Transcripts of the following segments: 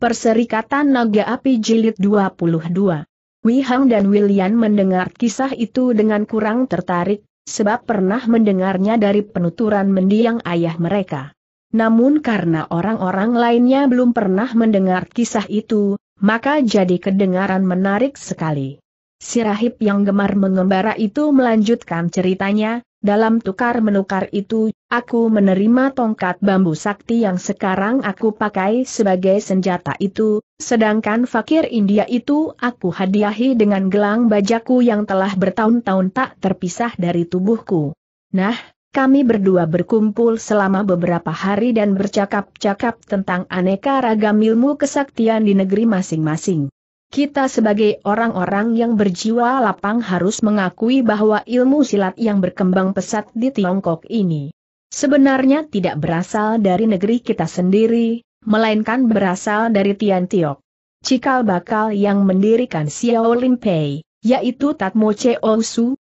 Perserikatan Naga Api Jilid 22. Wei Hang dan William mendengar kisah itu dengan kurang tertarik, sebab pernah mendengarnya dari penuturan mendiang ayah mereka. Namun karena orang-orang lainnya belum pernah mendengar kisah itu, maka jadi kedengaran menarik sekali. Si yang gemar mengembara itu melanjutkan ceritanya, dalam tukar-menukar itu, aku menerima tongkat bambu sakti yang sekarang aku pakai sebagai senjata itu, sedangkan fakir India itu aku hadiahi dengan gelang bajaku yang telah bertahun-tahun tak terpisah dari tubuhku. Nah, kami berdua berkumpul selama beberapa hari dan bercakap-cakap tentang aneka ragam ilmu kesaktian di negeri masing-masing. Kita sebagai orang-orang yang berjiwa lapang harus mengakui bahwa ilmu silat yang berkembang pesat di Tiongkok ini sebenarnya tidak berasal dari negeri kita sendiri, melainkan berasal dari Tiongkok. Cikal bakal yang mendirikan Xiao Limpei, yaitu Tatmo Cheo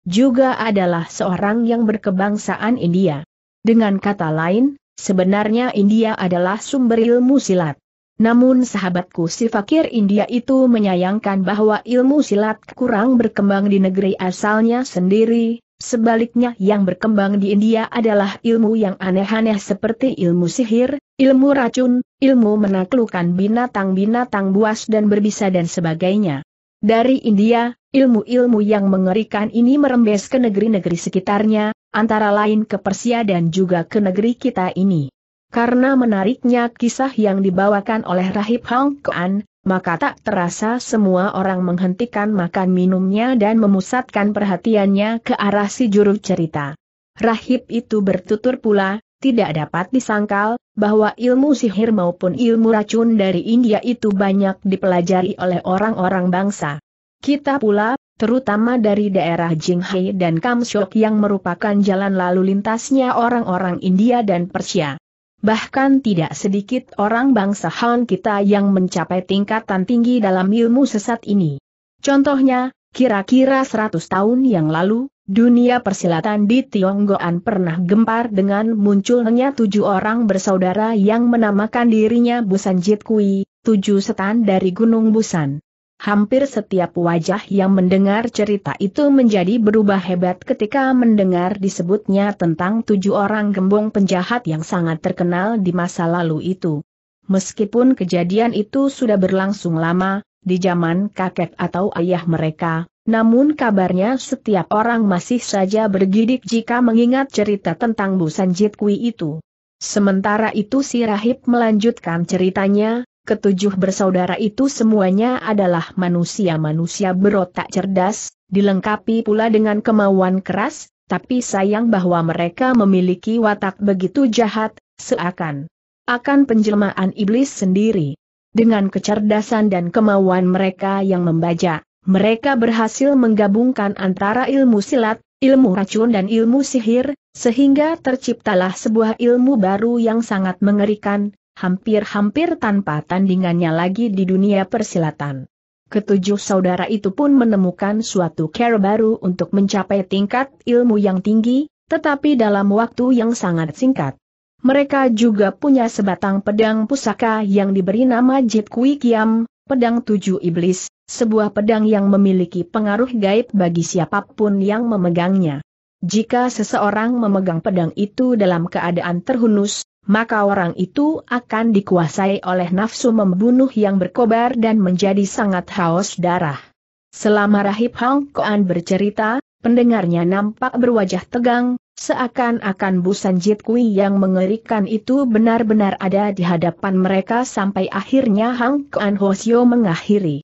juga adalah seorang yang berkebangsaan India. Dengan kata lain, sebenarnya India adalah sumber ilmu silat. Namun sahabatku si fakir India itu menyayangkan bahwa ilmu silat kurang berkembang di negeri asalnya sendiri, sebaliknya yang berkembang di India adalah ilmu yang aneh-aneh seperti ilmu sihir, ilmu racun, ilmu menaklukkan binatang-binatang buas dan berbisa dan sebagainya. Dari India, ilmu-ilmu yang mengerikan ini merembes ke negeri-negeri sekitarnya, antara lain ke Persia dan juga ke negeri kita ini. Karena menariknya kisah yang dibawakan oleh Rahib Hong Kuan, maka tak terasa semua orang menghentikan makan minumnya dan memusatkan perhatiannya ke arah si juru cerita. Rahib itu bertutur pula, tidak dapat disangkal, bahwa ilmu sihir maupun ilmu racun dari India itu banyak dipelajari oleh orang-orang bangsa. Kita pula, terutama dari daerah Jinghai dan Kamshok yang merupakan jalan lalu lintasnya orang-orang India dan Persia. Bahkan tidak sedikit orang bangsa Han kita yang mencapai tingkatan tinggi dalam ilmu sesat ini. Contohnya, kira-kira 100 tahun yang lalu, dunia persilatan di Tionggoan pernah gempar dengan munculnya tujuh orang bersaudara yang menamakan dirinya Busan Jit Kui, tujuh setan dari Gunung Busan. Hampir setiap wajah yang mendengar cerita itu menjadi berubah hebat ketika mendengar disebutnya tentang tujuh orang gembong penjahat yang sangat terkenal di masa lalu itu. Meskipun kejadian itu sudah berlangsung lama, di zaman kakek atau ayah mereka, namun kabarnya setiap orang masih saja bergidik jika mengingat cerita tentang Busanjit Kui itu. Sementara itu si Rahib melanjutkan ceritanya, ketujuh bersaudara itu semuanya adalah manusia-manusia berotak cerdas, dilengkapi pula dengan kemauan keras, tapi sayang bahwa mereka memiliki watak begitu jahat, seakan akan penjelmaan iblis sendiri. Dengan kecerdasan dan kemauan mereka yang membaca, mereka berhasil menggabungkan antara ilmu silat, ilmu racun dan ilmu sihir, sehingga terciptalah sebuah ilmu baru yang sangat mengerikan, hampir-hampir tanpa tandingannya lagi di dunia persilatan. Ketujuh saudara itu pun menemukan suatu cara baru untuk mencapai tingkat ilmu yang tinggi, tetapi dalam waktu yang sangat singkat. Mereka juga punya sebatang pedang pusaka yang diberi nama Jit Kui Kiam, pedang tujuh iblis, sebuah pedang yang memiliki pengaruh gaib bagi siapapun yang memegangnya. Jika seseorang memegang pedang itu dalam keadaan terhunus, maka orang itu akan dikuasai oleh nafsu membunuh yang berkobar dan menjadi sangat haus darah. Selama Rahib Hang Koan bercerita, pendengarnya nampak berwajah tegang, seakan-akan busan Jit Kui yang mengerikan itu benar-benar ada di hadapan mereka sampai akhirnya Hang Koan Hosio mengakhiri.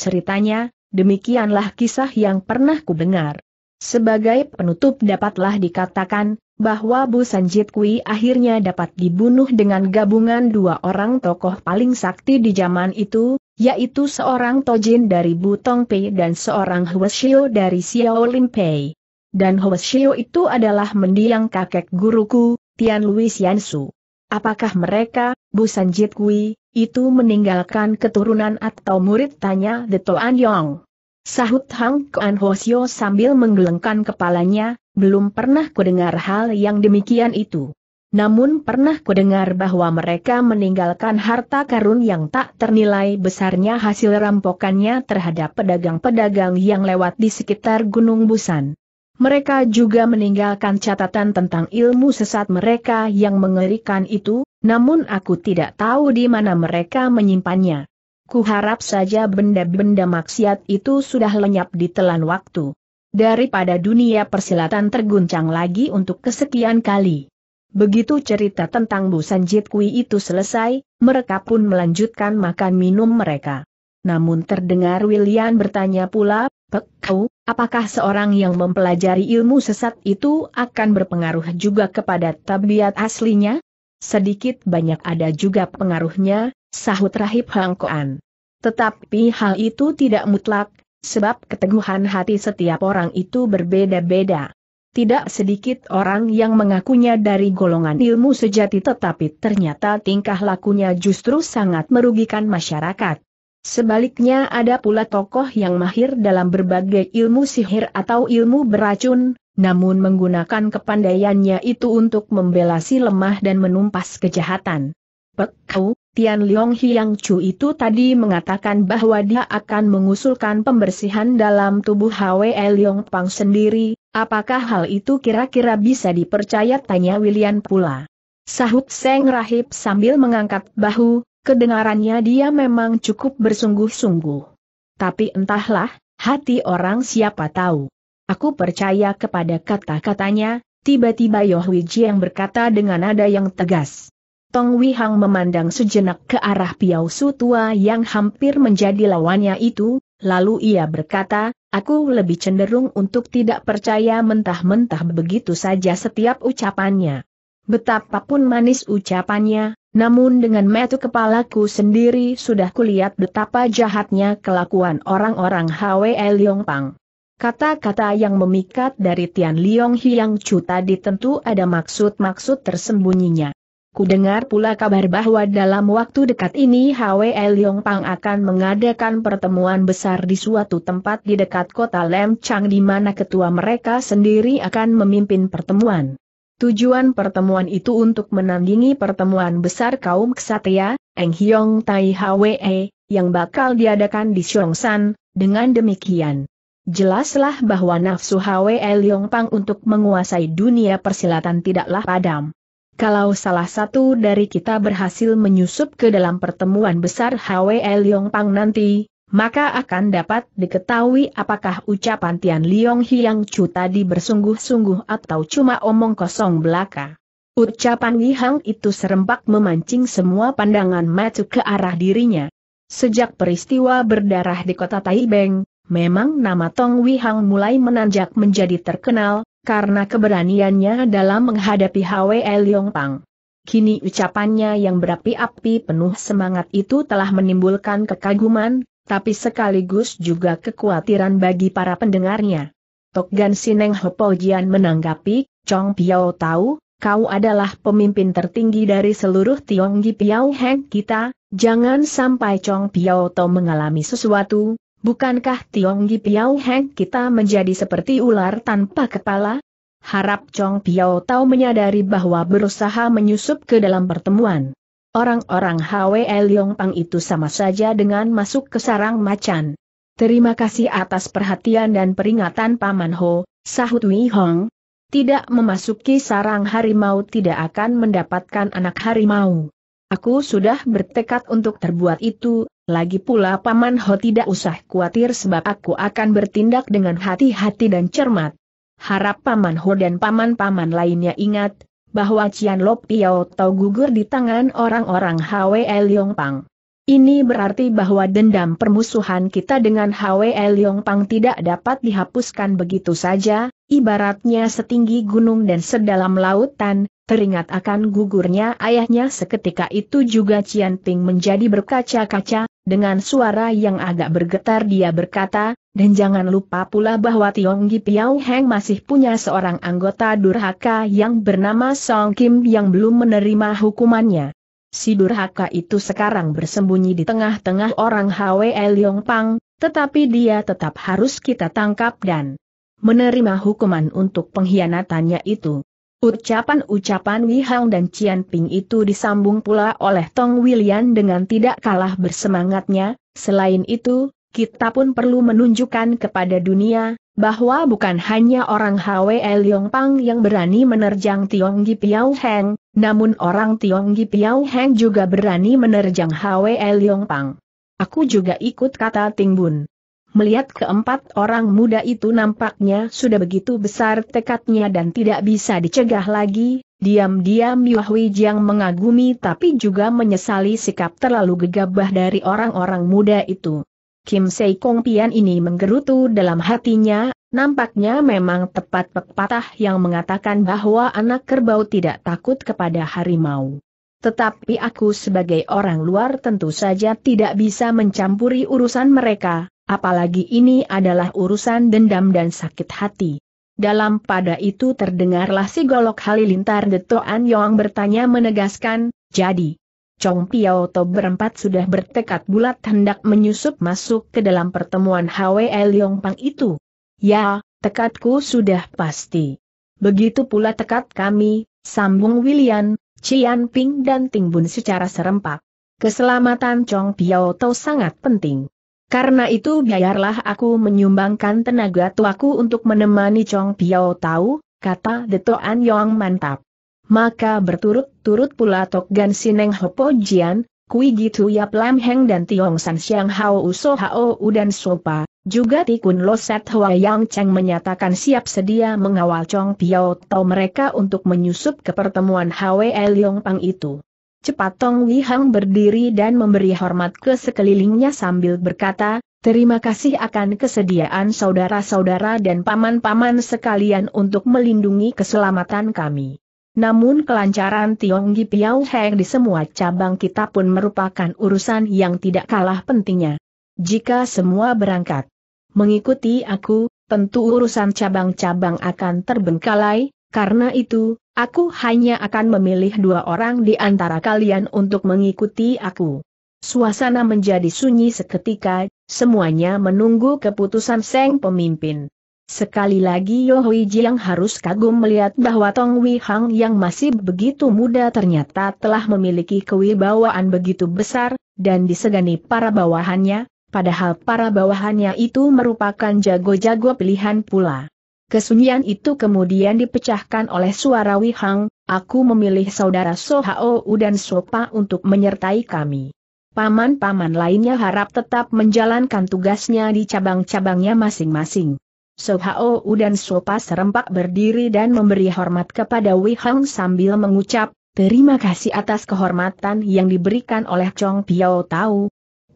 Ceritanya, demikianlah kisah yang pernah kudengar. Sebagai penutup dapatlah dikatakan, bahwa Bu Sanjit Kui akhirnya dapat dibunuh dengan gabungan dua orang tokoh paling sakti di zaman itu, yaitu seorang Tojin dari Bu Tongpei dan seorang Huashio dari Xiao Limpei. Dan Huashio itu adalah mendiang kakek guruku, Tian Lui Yansu. Apakah mereka, Bu Sanjit Kui, itu meninggalkan keturunan atau murid tanya The Toan Yong? Sahut Hang Kuan Hosio sambil menggelengkan kepalanya, belum pernah kudengar hal yang demikian itu. Namun pernah kudengar bahwa mereka meninggalkan harta karun yang tak ternilai besarnya hasil rampokannya terhadap pedagang-pedagang yang lewat di sekitar Gunung Busan. Mereka juga meninggalkan catatan tentang ilmu sesat mereka yang mengerikan itu, namun aku tidak tahu di mana mereka menyimpannya. Kuharap saja benda-benda maksiat itu sudah lenyap di telan waktu. Daripada dunia persilatan terguncang lagi untuk kesekian kali. Begitu cerita tentang Bu Sanjit Kui itu selesai, mereka pun melanjutkan makan minum mereka. Namun terdengar William bertanya pula, Pek kau, apakah seorang yang mempelajari ilmu sesat itu akan berpengaruh juga kepada tabiat aslinya? Sedikit banyak ada juga pengaruhnya, sahut rahib Hangkoan. Tetapi hal itu tidak mutlak, sebab keteguhan hati setiap orang itu berbeda-beda. Tidak sedikit orang yang mengakunya dari golongan ilmu sejati tetapi ternyata tingkah lakunya justru sangat merugikan masyarakat. Sebaliknya ada pula tokoh yang mahir dalam berbagai ilmu sihir atau ilmu beracun, namun menggunakan kepandaiannya itu untuk membelasi lemah dan menumpas kejahatan. Pekau, Tian Leong Hiang Chu itu tadi mengatakan bahwa dia akan mengusulkan pembersihan dalam tubuh Hwe Leong Pang sendiri, apakah hal itu kira-kira bisa dipercaya tanya William pula. Sahut Seng Rahib sambil mengangkat bahu, kedengarannya dia memang cukup bersungguh-sungguh. Tapi entahlah, hati orang siapa tahu. Aku percaya kepada kata-katanya, tiba-tiba Yohwiji yang berkata dengan nada yang tegas. Tong Wihang memandang sejenak ke arah Piao Su tua yang hampir menjadi lawannya itu, lalu ia berkata, aku lebih cenderung untuk tidak percaya mentah-mentah begitu saja setiap ucapannya. Betapapun manis ucapannya, namun dengan metu kepalaku sendiri sudah kulihat betapa jahatnya kelakuan orang-orang Hwe Pang. Kata-kata yang memikat dari Tian Liong Hiang Chu tadi tentu ada maksud-maksud tersembunyinya. Kudengar pula kabar bahwa dalam waktu dekat ini Hwe Leong Pang akan mengadakan pertemuan besar di suatu tempat di dekat kota Lem Chang di mana ketua mereka sendiri akan memimpin pertemuan. Tujuan pertemuan itu untuk menandingi pertemuan besar kaum kesatria, Eng Hyong Tai Hwe, yang bakal diadakan di Xiongshan, dengan demikian. Jelaslah bahwa nafsu Hwe Leong Pang untuk menguasai dunia persilatan tidaklah padam. Kalau salah satu dari kita berhasil menyusup ke dalam pertemuan besar HWE HWL Pang nanti, maka akan dapat diketahui apakah ucapan Tian Liong Hiang Chu tadi bersungguh-sungguh atau cuma omong kosong belaka. Ucapan Hang itu serempak memancing semua pandangan mata ke arah dirinya. Sejak peristiwa berdarah di kota Taibeng, memang nama Tong Wihang mulai menanjak menjadi terkenal, karena keberaniannya dalam menghadapi Hwe Leong Pang. Kini ucapannya yang berapi-api penuh semangat itu telah menimbulkan kekaguman, tapi sekaligus juga kekhawatiran bagi para pendengarnya. Tokgan Sineng Hopojian menanggapi, Chong Piao tahu, kau adalah pemimpin tertinggi dari seluruh Tionggi Piao Heng kita, jangan sampai Chong Piao Tau mengalami sesuatu, Bukankah Tiong Gi Piao Heng kita menjadi seperti ular tanpa kepala? Harap Chong Piao tahu menyadari bahwa berusaha menyusup ke dalam pertemuan. Orang-orang Hwe Leong Pang itu sama saja dengan masuk ke sarang macan. Terima kasih atas perhatian dan peringatan Paman Ho, sahut Wei Hong. Tidak memasuki sarang harimau tidak akan mendapatkan anak harimau. Aku sudah bertekad untuk terbuat itu, lagi pula Paman Ho tidak usah khawatir sebab aku akan bertindak dengan hati-hati dan cermat. Harap Paman Ho dan paman-paman lainnya ingat, bahwa Cian Lop Piao Tau gugur di tangan orang-orang HWL Pang. Ini berarti bahwa dendam permusuhan kita dengan HWL Pang tidak dapat dihapuskan begitu saja, ibaratnya setinggi gunung dan sedalam lautan, Teringat akan gugurnya ayahnya seketika itu juga Cian Ping menjadi berkaca-kaca, dengan suara yang agak bergetar dia berkata, dan jangan lupa pula bahwa Tiong Gi Piao Heng masih punya seorang anggota durhaka yang bernama Song Kim yang belum menerima hukumannya. Si durhaka itu sekarang bersembunyi di tengah-tengah orang Hwe Leong Pang, tetapi dia tetap harus kita tangkap dan menerima hukuman untuk pengkhianatannya itu. Ucapan-ucapan Hang dan Cian Ping itu disambung pula oleh Tong William dengan tidak kalah bersemangatnya, selain itu, kita pun perlu menunjukkan kepada dunia, bahwa bukan hanya orang Hwe Leong Pang yang berani menerjang Tiong Gi Piao Heng, namun orang Tiong Gi Piao Heng juga berani menerjang Hwe Leong Pang. Aku juga ikut kata Ting Bun. Melihat keempat orang muda itu nampaknya sudah begitu besar tekadnya dan tidak bisa dicegah lagi, diam-diam Hui Jiang mengagumi tapi juga menyesali sikap terlalu gegabah dari orang-orang muda itu. Kim Sei Kong Pian ini menggerutu dalam hatinya, nampaknya memang tepat pepatah yang mengatakan bahwa anak kerbau tidak takut kepada harimau. Tetapi aku sebagai orang luar tentu saja tidak bisa mencampuri urusan mereka, Apalagi ini adalah urusan dendam dan sakit hati. Dalam pada itu terdengarlah si golok halilintar Detoan Yong bertanya menegaskan, jadi, Chong Piao To berempat sudah bertekad bulat hendak menyusup masuk ke dalam pertemuan HWL Yong Pang itu. Ya, tekadku sudah pasti. Begitu pula tekad kami, sambung William, Cian Ping dan Ting Bun secara serempak. Keselamatan Chong Piao To sangat penting. Karena itu biarlah aku menyumbangkan tenaga tuaku untuk menemani Chong Piao Tau, kata Detoan Yong mantap. Maka berturut-turut pula Tok Gan Sineng Hopo Jian, Kui Gitu Yap Lam Heng dan Tiong San Siang Hao Uso Hao U dan Sopa, juga Tikun Loset Hua Yang Cheng menyatakan siap sedia mengawal Chong Piao Tau mereka untuk menyusup ke pertemuan Hwe Liong Pang itu. Cepat Tong Wi Hang berdiri dan memberi hormat ke sekelilingnya sambil berkata, Terima kasih akan kesediaan saudara-saudara dan paman-paman sekalian untuk melindungi keselamatan kami. Namun kelancaran Tionggi Piao Heng di semua cabang kita pun merupakan urusan yang tidak kalah pentingnya. Jika semua berangkat mengikuti aku, tentu urusan cabang-cabang akan terbengkalai, karena itu, Aku hanya akan memilih dua orang di antara kalian untuk mengikuti aku. Suasana menjadi sunyi seketika, semuanya menunggu keputusan Seng pemimpin. Sekali lagi Yohui Jiang harus kagum melihat bahwa Tong Wei Hang yang masih begitu muda ternyata telah memiliki kewibawaan begitu besar, dan disegani para bawahannya, padahal para bawahannya itu merupakan jago-jago pilihan pula. Kesunyian itu kemudian dipecahkan oleh suara Wihang, aku memilih saudara Sohao dan Sopa untuk menyertai kami. Paman-paman lainnya harap tetap menjalankan tugasnya di cabang-cabangnya masing-masing. Sohao dan Sopa serempak berdiri dan memberi hormat kepada Wihang sambil mengucap, Terima kasih atas kehormatan yang diberikan oleh Chong Piao Tau,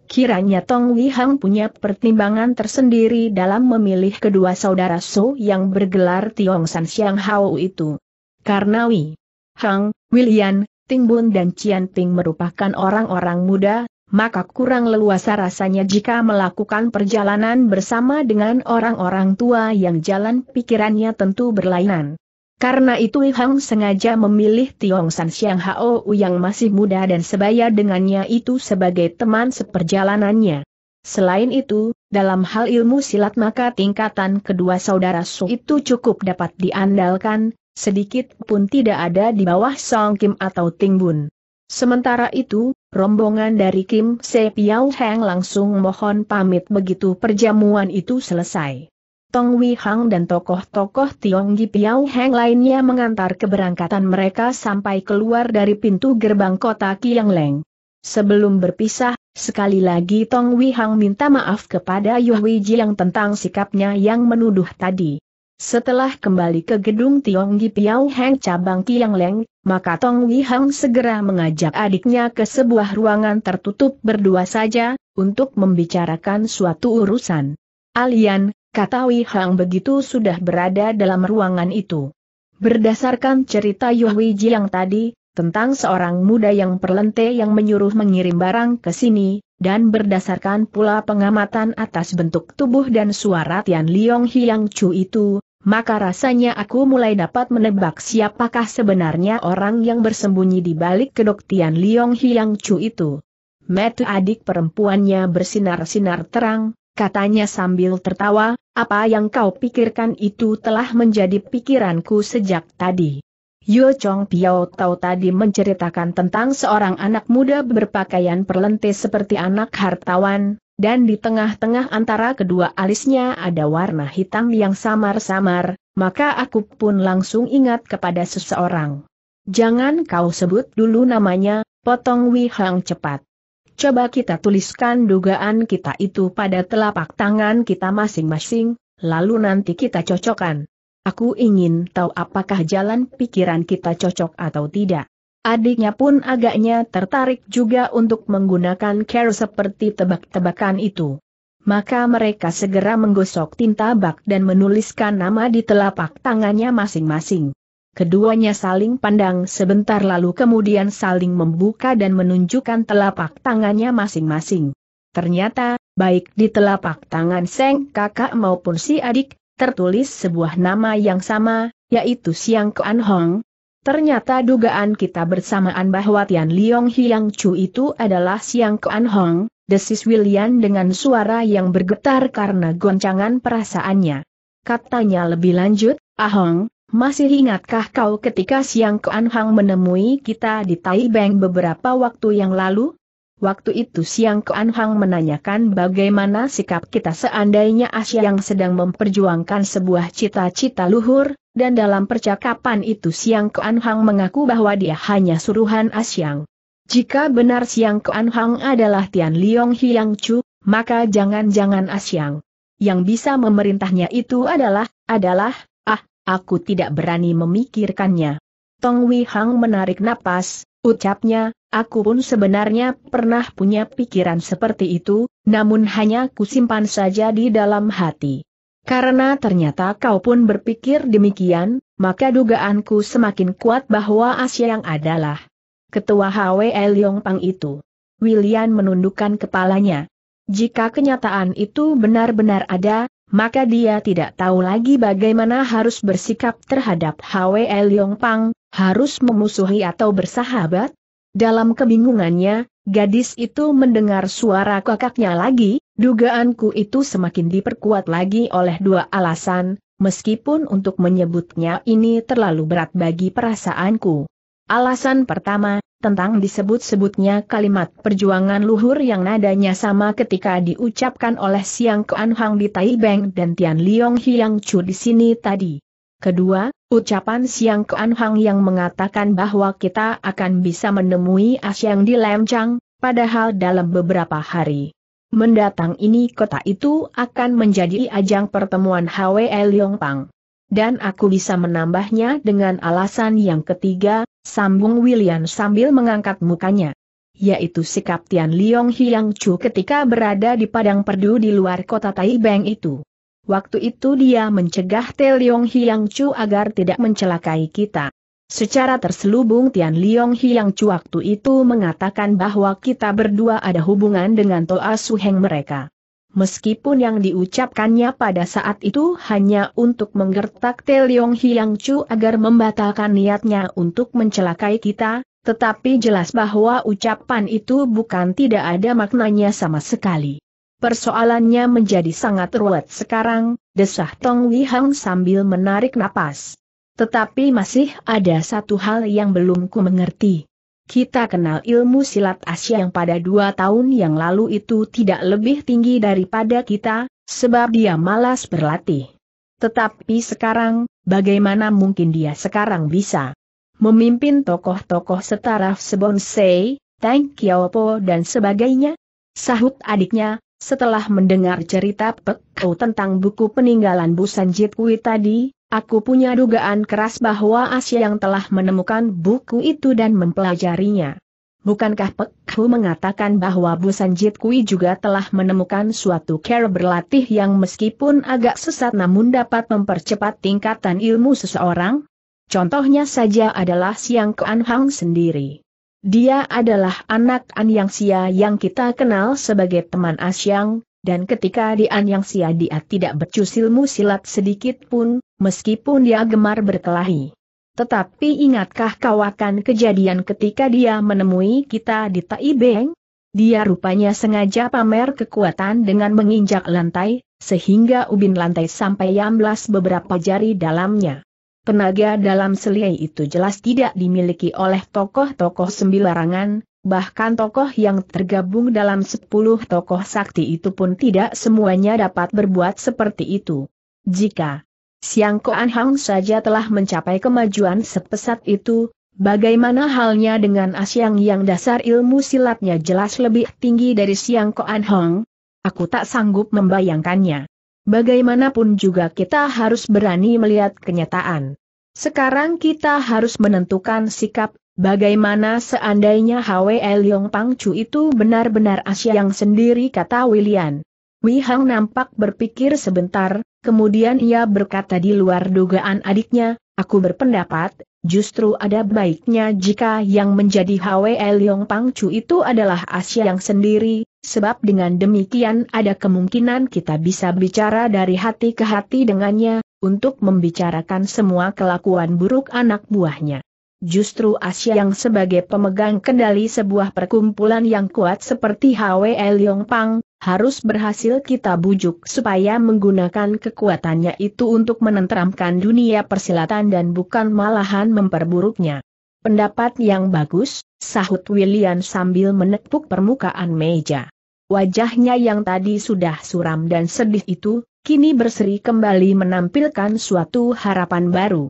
Kiranya Tong Wei Hang punya pertimbangan tersendiri dalam memilih kedua saudara So yang bergelar Tiong San Xiang Hao itu. Karena Wei Hang, William, Bun dan Cian Ting merupakan orang-orang muda, maka kurang leluasa rasanya jika melakukan perjalanan bersama dengan orang-orang tua yang jalan pikirannya tentu berlainan. Karena itu Hang sengaja memilih Tiong San Xiang Hao yang masih muda dan sebaya dengannya itu sebagai teman seperjalanannya. Selain itu, dalam hal ilmu silat maka tingkatan kedua saudara Su itu cukup dapat diandalkan, sedikit pun tidak ada di bawah Song Kim atau Ting Bun. Sementara itu, rombongan dari Kim Se Piao Heng langsung mohon pamit begitu perjamuan itu selesai. Tong Wei Hang dan tokoh-tokoh Tionggi Piau Heng lainnya mengantar keberangkatan mereka sampai keluar dari pintu gerbang kota Leng. Sebelum berpisah, sekali lagi Tong Wei Hang minta maaf kepada Yu Wei Jiang tentang sikapnya yang menuduh tadi. Setelah kembali ke gedung Tionggi Piau Heng cabang Leng, maka Tong Wei Hang segera mengajak adiknya ke sebuah ruangan tertutup berdua saja, untuk membicarakan suatu urusan. Alian, Kata Wei Hang begitu sudah berada dalam ruangan itu. Berdasarkan cerita Yu Wei yang tadi, tentang seorang muda yang perlente yang menyuruh mengirim barang ke sini, dan berdasarkan pula pengamatan atas bentuk tubuh dan suara Tian Liong Hiang Chu itu, maka rasanya aku mulai dapat menebak siapakah sebenarnya orang yang bersembunyi di balik kedok Tian Liong Hiang Chu itu. Mata adik perempuannya bersinar-sinar terang, katanya sambil tertawa, apa yang kau pikirkan itu telah menjadi pikiranku sejak tadi. Yo Chong Piao Tau tadi menceritakan tentang seorang anak muda berpakaian perlente seperti anak hartawan, dan di tengah-tengah antara kedua alisnya ada warna hitam yang samar-samar, maka aku pun langsung ingat kepada seseorang. Jangan kau sebut dulu namanya, potong Wi Hang cepat. Coba kita tuliskan dugaan kita itu pada telapak tangan kita masing-masing, lalu nanti kita cocokkan. Aku ingin tahu apakah jalan pikiran kita cocok atau tidak. Adiknya pun agaknya tertarik juga untuk menggunakan care seperti tebak-tebakan itu. Maka mereka segera menggosok tinta bak dan menuliskan nama di telapak tangannya masing-masing. Keduanya saling pandang sebentar lalu kemudian saling membuka dan menunjukkan telapak tangannya masing-masing. Ternyata, baik di telapak tangan Seng kakak maupun si adik, tertulis sebuah nama yang sama, yaitu Siang Kuan Hong. Ternyata dugaan kita bersamaan bahwa Tian Liong Hiang Chu itu adalah Siang Kuan Hong, desis William dengan suara yang bergetar karena goncangan perasaannya. Katanya lebih lanjut, Ahong, ah masih ingatkah kau ketika Siang Kuan Hang menemui kita di Tai Taibeng beberapa waktu yang lalu? Waktu itu Siang Kuan Hang menanyakan bagaimana sikap kita seandainya Asia yang sedang memperjuangkan sebuah cita-cita luhur, dan dalam percakapan itu Siang Kuan Hang mengaku bahwa dia hanya suruhan Asyang. Jika benar Siang Kuan Hang adalah Tian Liong Hiang Chu, maka jangan-jangan Asyang. Yang bisa memerintahnya itu adalah, adalah, aku tidak berani memikirkannya. Tong Wei Hang menarik napas, ucapnya, aku pun sebenarnya pernah punya pikiran seperti itu, namun hanya kusimpan saja di dalam hati. Karena ternyata kau pun berpikir demikian, maka dugaanku semakin kuat bahwa Asia yang adalah ketua HWL Pang itu. William menundukkan kepalanya. Jika kenyataan itu benar-benar ada, maka dia tidak tahu lagi bagaimana harus bersikap terhadap Hwe Leong Pang, harus memusuhi atau bersahabat. Dalam kebingungannya, gadis itu mendengar suara kakaknya lagi, dugaanku itu semakin diperkuat lagi oleh dua alasan, meskipun untuk menyebutnya ini terlalu berat bagi perasaanku. Alasan pertama, tentang disebut-sebutnya kalimat perjuangan luhur yang nadanya sama ketika diucapkan oleh Siang Kuan Hang di Taibeng dan Tian Liong Hiang Chu di sini tadi. Kedua, ucapan Siang Kuan Hang yang mengatakan bahwa kita akan bisa menemui Asyang di Lemchang, padahal dalam beberapa hari. Mendatang ini kota itu akan menjadi ajang pertemuan HWL Yongpang dan aku bisa menambahnya dengan alasan yang ketiga, sambung William sambil mengangkat mukanya. Yaitu sikap Tian Liong Hiang Chu ketika berada di padang perdu di luar kota Taibeng itu. Waktu itu dia mencegah Tian Liong Hiang Chu agar tidak mencelakai kita. Secara terselubung Tian Liong Hiang Chu waktu itu mengatakan bahwa kita berdua ada hubungan dengan Toa Suheng mereka meskipun yang diucapkannya pada saat itu hanya untuk menggertak Te Leong Hiang Chu agar membatalkan niatnya untuk mencelakai kita, tetapi jelas bahwa ucapan itu bukan tidak ada maknanya sama sekali. Persoalannya menjadi sangat ruwet sekarang, desah Tong Wihang sambil menarik napas. Tetapi masih ada satu hal yang belum ku mengerti. Kita kenal ilmu silat Asia yang pada dua tahun yang lalu itu tidak lebih tinggi daripada kita, sebab dia malas berlatih. Tetapi sekarang, bagaimana mungkin dia sekarang bisa memimpin tokoh-tokoh setara Sebonsei, Tang Kiaopo dan sebagainya? Sahut adiknya, setelah mendengar cerita Pek Kau tentang buku peninggalan Jit Kui tadi, Aku punya dugaan keras bahwa Asia yang telah menemukan buku itu dan mempelajarinya. Bukankah Pek mengatakan bahwa Busanjit Kui juga telah menemukan suatu cara berlatih yang meskipun agak sesat namun dapat mempercepat tingkatan ilmu seseorang? Contohnya saja adalah Siang Kuan Hang sendiri. Dia adalah anak An Yang Sia yang kita kenal sebagai teman Asyang, dan ketika Dian yang sia dia tidak becus ilmu silat sedikit pun, meskipun dia gemar berkelahi. Tetapi ingatkah kau akan kejadian ketika dia menemui kita di Taibeng? Dia rupanya sengaja pamer kekuatan dengan menginjak lantai, sehingga ubin lantai sampai yamblas beberapa jari dalamnya. Tenaga dalam selai itu jelas tidak dimiliki oleh tokoh-tokoh sembilarangan, Bahkan tokoh yang tergabung dalam sepuluh tokoh sakti itu pun tidak semuanya dapat berbuat seperti itu. Jika Siang Koan Hang saja telah mencapai kemajuan sepesat itu, bagaimana halnya dengan Asyang yang dasar ilmu silatnya jelas lebih tinggi dari Siang Koan Hang? Aku tak sanggup membayangkannya. Bagaimanapun juga kita harus berani melihat kenyataan. Sekarang kita harus menentukan sikap Bagaimana seandainya HWL Pang Chu itu benar-benar Asia yang sendiri kata William. Wei Hang nampak berpikir sebentar, kemudian ia berkata di luar dugaan adiknya, aku berpendapat, justru ada baiknya jika yang menjadi HWL Pang Chu itu adalah Asia yang sendiri, sebab dengan demikian ada kemungkinan kita bisa bicara dari hati ke hati dengannya, untuk membicarakan semua kelakuan buruk anak buahnya. Justru Asia yang sebagai pemegang kendali sebuah perkumpulan yang kuat seperti HW Leong Pang, harus berhasil kita bujuk supaya menggunakan kekuatannya itu untuk menenteramkan dunia persilatan dan bukan malahan memperburuknya. Pendapat yang bagus, sahut William sambil menepuk permukaan meja. Wajahnya yang tadi sudah suram dan sedih itu, kini berseri kembali menampilkan suatu harapan baru.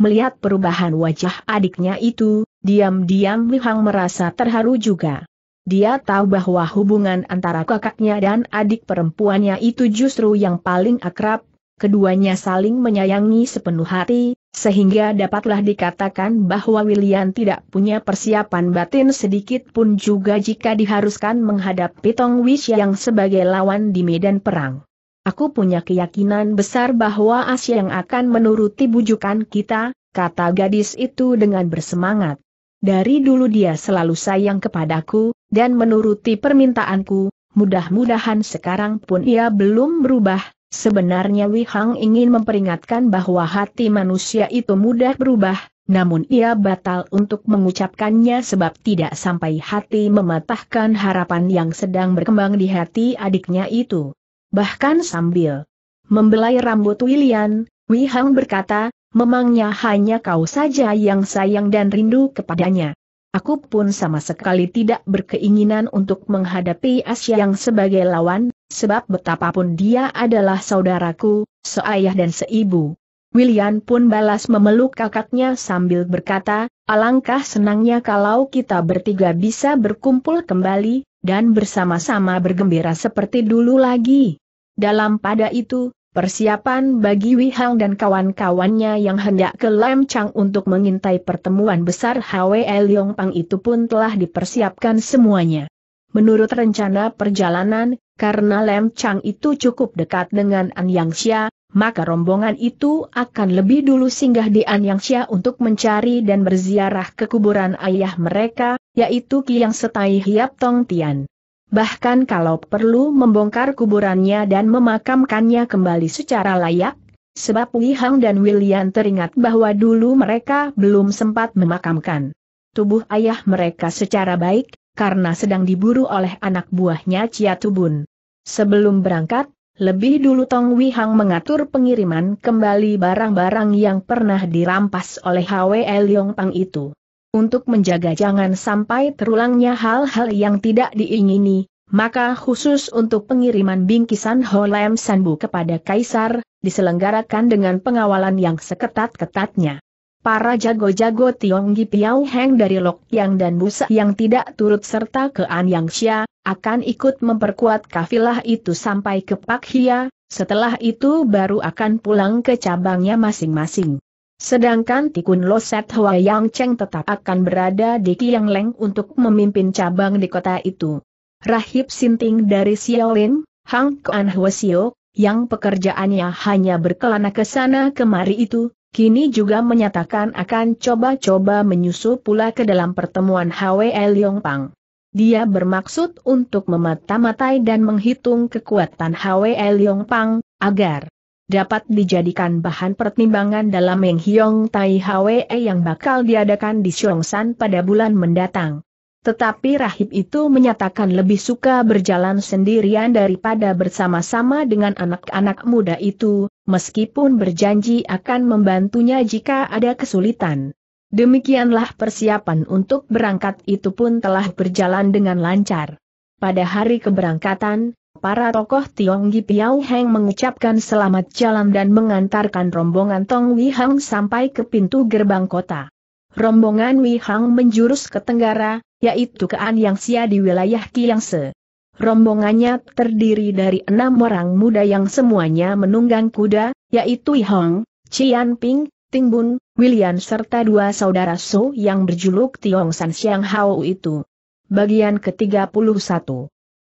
Melihat perubahan wajah adiknya itu, diam-diam Lihang merasa terharu juga. Dia tahu bahwa hubungan antara kakaknya dan adik perempuannya itu justru yang paling akrab, keduanya saling menyayangi sepenuh hati, sehingga dapatlah dikatakan bahwa William tidak punya persiapan batin sedikit pun juga jika diharuskan menghadapi Tong Wish yang sebagai lawan di medan perang. Aku punya keyakinan besar bahwa Asia yang akan menuruti bujukan kita, kata gadis itu dengan bersemangat. Dari dulu dia selalu sayang kepadaku, dan menuruti permintaanku, mudah-mudahan sekarang pun ia belum berubah. Sebenarnya Wei Hang ingin memperingatkan bahwa hati manusia itu mudah berubah, namun ia batal untuk mengucapkannya sebab tidak sampai hati mematahkan harapan yang sedang berkembang di hati adiknya itu. Bahkan sambil membelai rambut William, Wei Hang berkata, memangnya hanya kau saja yang sayang dan rindu kepadanya. Aku pun sama sekali tidak berkeinginan untuk menghadapi Asia yang sebagai lawan, sebab betapapun dia adalah saudaraku, seayah dan seibu. William pun balas memeluk kakaknya sambil berkata, alangkah senangnya kalau kita bertiga bisa berkumpul kembali, dan bersama-sama bergembira seperti dulu lagi. Dalam pada itu, persiapan bagi Wihang dan kawan-kawannya yang hendak ke Lemchang untuk mengintai pertemuan besar Hwe Leong Pang itu pun telah dipersiapkan semuanya. Menurut rencana perjalanan, karena Lemchang itu cukup dekat dengan An Yang Xia, maka rombongan itu akan lebih dulu singgah di An Xia untuk mencari dan berziarah ke kuburan ayah mereka, yaitu Kiang Setai Hiap Tong Tian bahkan kalau perlu membongkar kuburannya dan memakamkannya kembali secara layak, sebab Hang dan William teringat bahwa dulu mereka belum sempat memakamkan tubuh ayah mereka secara baik, karena sedang diburu oleh anak buahnya Ciatubun. Tubun. Sebelum berangkat, lebih dulu Tong Hang mengatur pengiriman kembali barang-barang yang pernah dirampas oleh Hwe Yong Pang itu untuk menjaga jangan sampai terulangnya hal-hal yang tidak diingini, maka khusus untuk pengiriman bingkisan Holem Sanbu kepada Kaisar, diselenggarakan dengan pengawalan yang seketat-ketatnya. Para jago-jago Tionggi Piao Heng dari Lok Yang dan Busa yang tidak turut serta ke An Yang Xia, akan ikut memperkuat kafilah itu sampai ke Pak Hia, setelah itu baru akan pulang ke cabangnya masing-masing. Sedangkan Tikun Loset Hua Yang Cheng tetap akan berada di Kiang Leng untuk memimpin cabang di kota itu. Rahib Sinting dari Xiaolin, Hang Kuan Hwasio, yang pekerjaannya hanya berkelana ke sana kemari itu, kini juga menyatakan akan coba-coba menyusul pula ke dalam pertemuan HWL Pang. Dia bermaksud untuk memata-matai dan menghitung kekuatan HWL Pang agar dapat dijadikan bahan pertimbangan dalam Meng Hiong Tai Hwe yang bakal diadakan di Xiongsan pada bulan mendatang. Tetapi rahib itu menyatakan lebih suka berjalan sendirian daripada bersama-sama dengan anak-anak muda itu, meskipun berjanji akan membantunya jika ada kesulitan. Demikianlah persiapan untuk berangkat itu pun telah berjalan dengan lancar. Pada hari keberangkatan, Para tokoh Tionggi Piao Heng mengucapkan selamat jalan dan mengantarkan rombongan Tong Hang sampai ke pintu gerbang kota. Rombongan Hang menjurus ke tenggara, yaitu ke Sia di wilayah Kiangse. Rombongannya terdiri dari enam orang muda yang semuanya menunggang kuda, yaitu Hong, Qian Ping, Ting Bun, William serta dua saudara So yang berjuluk Tiong San Xiang Hao itu. Bagian ke-31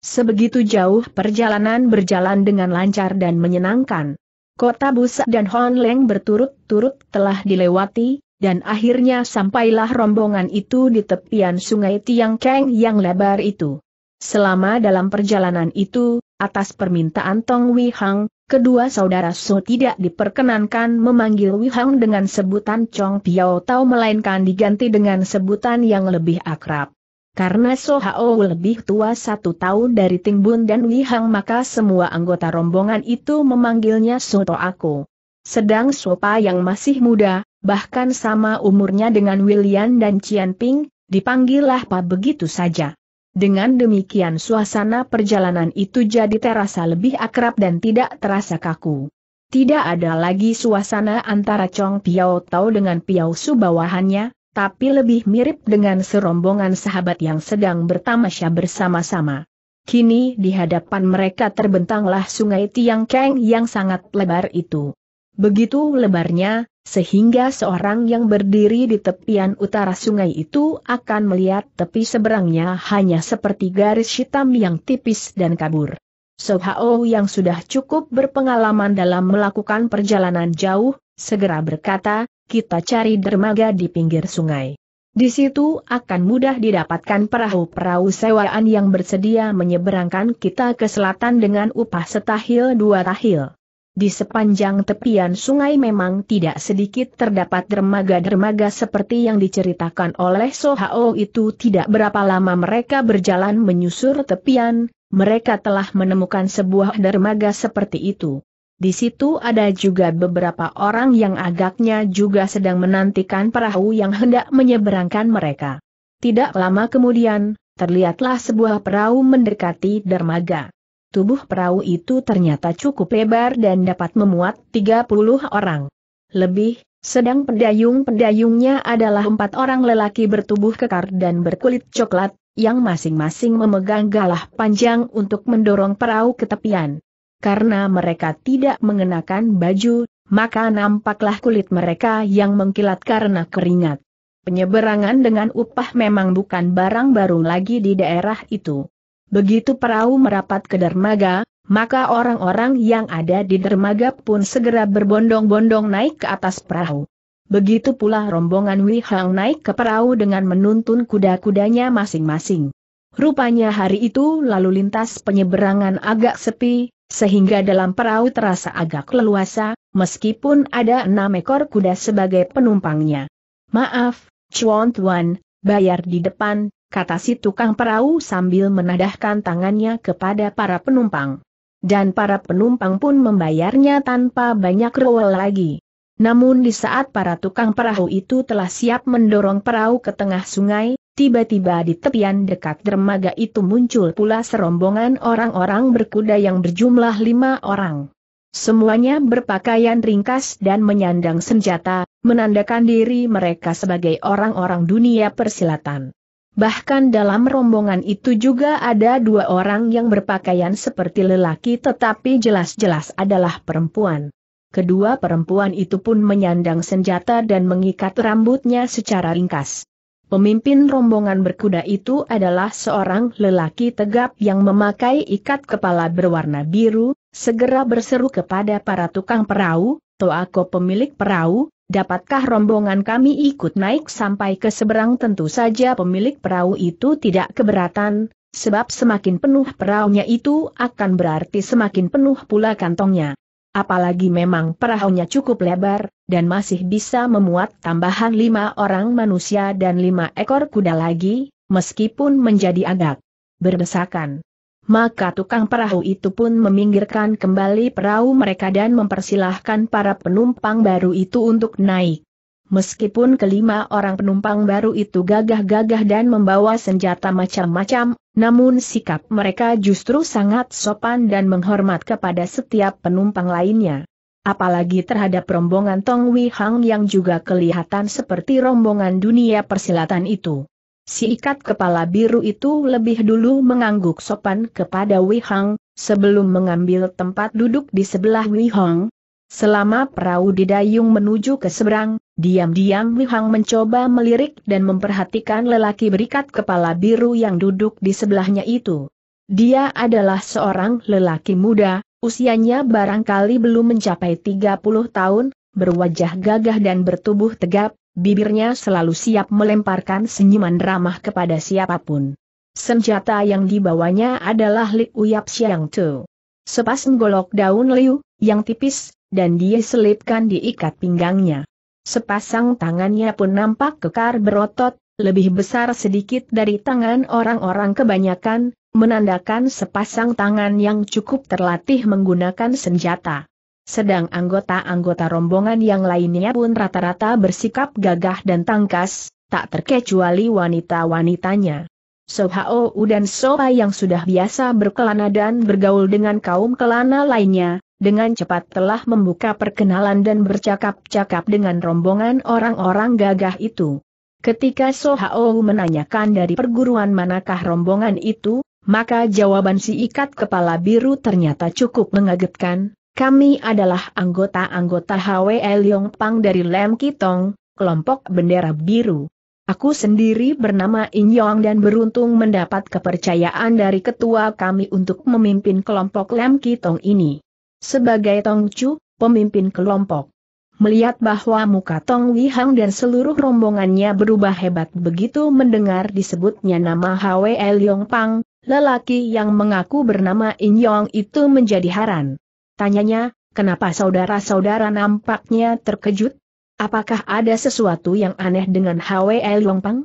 Sebegitu jauh perjalanan berjalan dengan lancar dan menyenangkan. Kota Busa dan Honleng berturut-turut telah dilewati, dan akhirnya sampailah rombongan itu di tepian sungai Tiang Tiangkeng yang lebar itu. Selama dalam perjalanan itu, atas permintaan Tong Wihang, kedua saudara Su tidak diperkenankan memanggil Wihang dengan sebutan Chong Piao Tao melainkan diganti dengan sebutan yang lebih akrab. Karena Sohao lebih tua satu tahun dari Tingbun dan Wihang maka semua anggota rombongan itu memanggilnya Soto Aku. Sedang Sopa yang masih muda, bahkan sama umurnya dengan William dan Cian Ping, dipanggillah Pak begitu saja. Dengan demikian suasana perjalanan itu jadi terasa lebih akrab dan tidak terasa kaku. Tidak ada lagi suasana antara Chong Piao Tao dengan Piao Su bawahannya, tapi lebih mirip dengan serombongan sahabat yang sedang bertamasya bersama-sama. Kini di hadapan mereka terbentanglah sungai Tiang Keng yang sangat lebar itu. Begitu lebarnya, sehingga seorang yang berdiri di tepian utara sungai itu akan melihat tepi seberangnya hanya seperti garis hitam yang tipis dan kabur. Sohao yang sudah cukup berpengalaman dalam melakukan perjalanan jauh, segera berkata, kita cari dermaga di pinggir sungai. Di situ akan mudah didapatkan perahu-perahu sewaan yang bersedia menyeberangkan kita ke selatan dengan upah setahil dua tahil. Di sepanjang tepian sungai memang tidak sedikit terdapat dermaga-dermaga seperti yang diceritakan oleh Sohao itu tidak berapa lama mereka berjalan menyusur tepian, mereka telah menemukan sebuah dermaga seperti itu. Di situ ada juga beberapa orang yang agaknya juga sedang menantikan perahu yang hendak menyeberangkan mereka. Tidak lama kemudian, terlihatlah sebuah perahu mendekati dermaga. Tubuh perahu itu ternyata cukup lebar dan dapat memuat 30 orang. Lebih, sedang pedayung-pedayungnya adalah empat orang lelaki bertubuh kekar dan berkulit coklat, yang masing-masing memegang galah panjang untuk mendorong perahu ke tepian karena mereka tidak mengenakan baju, maka nampaklah kulit mereka yang mengkilat karena keringat. Penyeberangan dengan upah memang bukan barang baru lagi di daerah itu. Begitu perahu merapat ke dermaga, maka orang-orang yang ada di dermaga pun segera berbondong-bondong naik ke atas perahu. Begitu pula rombongan Wihang naik ke perahu dengan menuntun kuda-kudanya masing-masing. Rupanya hari itu lalu lintas penyeberangan agak sepi, sehingga dalam perahu terasa agak leluasa, meskipun ada enam ekor kuda sebagai penumpangnya. Maaf, Chuan Tuan, bayar di depan, kata si tukang perahu sambil menadahkan tangannya kepada para penumpang. Dan para penumpang pun membayarnya tanpa banyak rewel lagi. Namun di saat para tukang perahu itu telah siap mendorong perahu ke tengah sungai, Tiba-tiba di tepian dekat dermaga itu muncul pula serombongan orang-orang berkuda yang berjumlah lima orang. Semuanya berpakaian ringkas dan menyandang senjata, menandakan diri mereka sebagai orang-orang dunia persilatan. Bahkan dalam rombongan itu juga ada dua orang yang berpakaian seperti lelaki tetapi jelas-jelas adalah perempuan. Kedua perempuan itu pun menyandang senjata dan mengikat rambutnya secara ringkas. Pemimpin rombongan berkuda itu adalah seorang lelaki tegap yang memakai ikat kepala berwarna biru, segera berseru kepada para tukang perahu, Toako pemilik perahu, dapatkah rombongan kami ikut naik sampai ke seberang tentu saja pemilik perahu itu tidak keberatan, sebab semakin penuh perahunya itu akan berarti semakin penuh pula kantongnya apalagi memang perahunya cukup lebar, dan masih bisa memuat tambahan lima orang manusia dan lima ekor kuda lagi, meskipun menjadi agak berdesakan. Maka tukang perahu itu pun meminggirkan kembali perahu mereka dan mempersilahkan para penumpang baru itu untuk naik. Meskipun kelima orang penumpang baru itu gagah-gagah dan membawa senjata macam-macam, namun sikap mereka justru sangat sopan dan menghormat kepada setiap penumpang lainnya. Apalagi terhadap rombongan Tong Wei Hang yang juga kelihatan seperti rombongan dunia persilatan itu. Si ikat kepala biru itu lebih dulu mengangguk sopan kepada Wei Hang, sebelum mengambil tempat duduk di sebelah Wei Hang, Selama perahu didayung menuju ke seberang, diam-diam Wihang mencoba melirik dan memperhatikan lelaki berikat kepala biru yang duduk di sebelahnya itu. Dia adalah seorang lelaki muda, usianya barangkali belum mencapai 30 tahun, berwajah gagah dan bertubuh tegap, bibirnya selalu siap melemparkan senyuman ramah kepada siapapun. Senjata yang dibawanya adalah Liu Yap Siang Tu. Sepas golok daun liu, yang tipis, dan dia selipkan di ikat pinggangnya. Sepasang tangannya pun nampak kekar berotot, lebih besar sedikit dari tangan orang-orang kebanyakan, menandakan sepasang tangan yang cukup terlatih menggunakan senjata. Sedang anggota-anggota rombongan yang lainnya pun rata-rata bersikap gagah dan tangkas, tak terkecuali wanita-wanitanya. Sohao dan Soa yang sudah biasa berkelana dan bergaul dengan kaum kelana lainnya, dengan cepat telah membuka perkenalan dan bercakap-cakap dengan rombongan orang-orang gagah itu. Ketika Sohao menanyakan dari perguruan manakah rombongan itu, maka jawaban si ikat kepala biru ternyata cukup mengagetkan, kami adalah anggota-anggota HWL Pang dari Lem Kitong, kelompok bendera biru. Aku sendiri bernama In Yong dan beruntung mendapat kepercayaan dari ketua kami untuk memimpin kelompok Lem Kitong ini sebagai Tongcu, pemimpin kelompok. Melihat bahwa muka Tong Wihang dan seluruh rombongannya berubah hebat begitu mendengar disebutnya nama Hwe Yong Pang, lelaki yang mengaku bernama In Yong itu menjadi haran. Tanyanya, kenapa saudara-saudara nampaknya terkejut? Apakah ada sesuatu yang aneh dengan Hwe Yong Pang?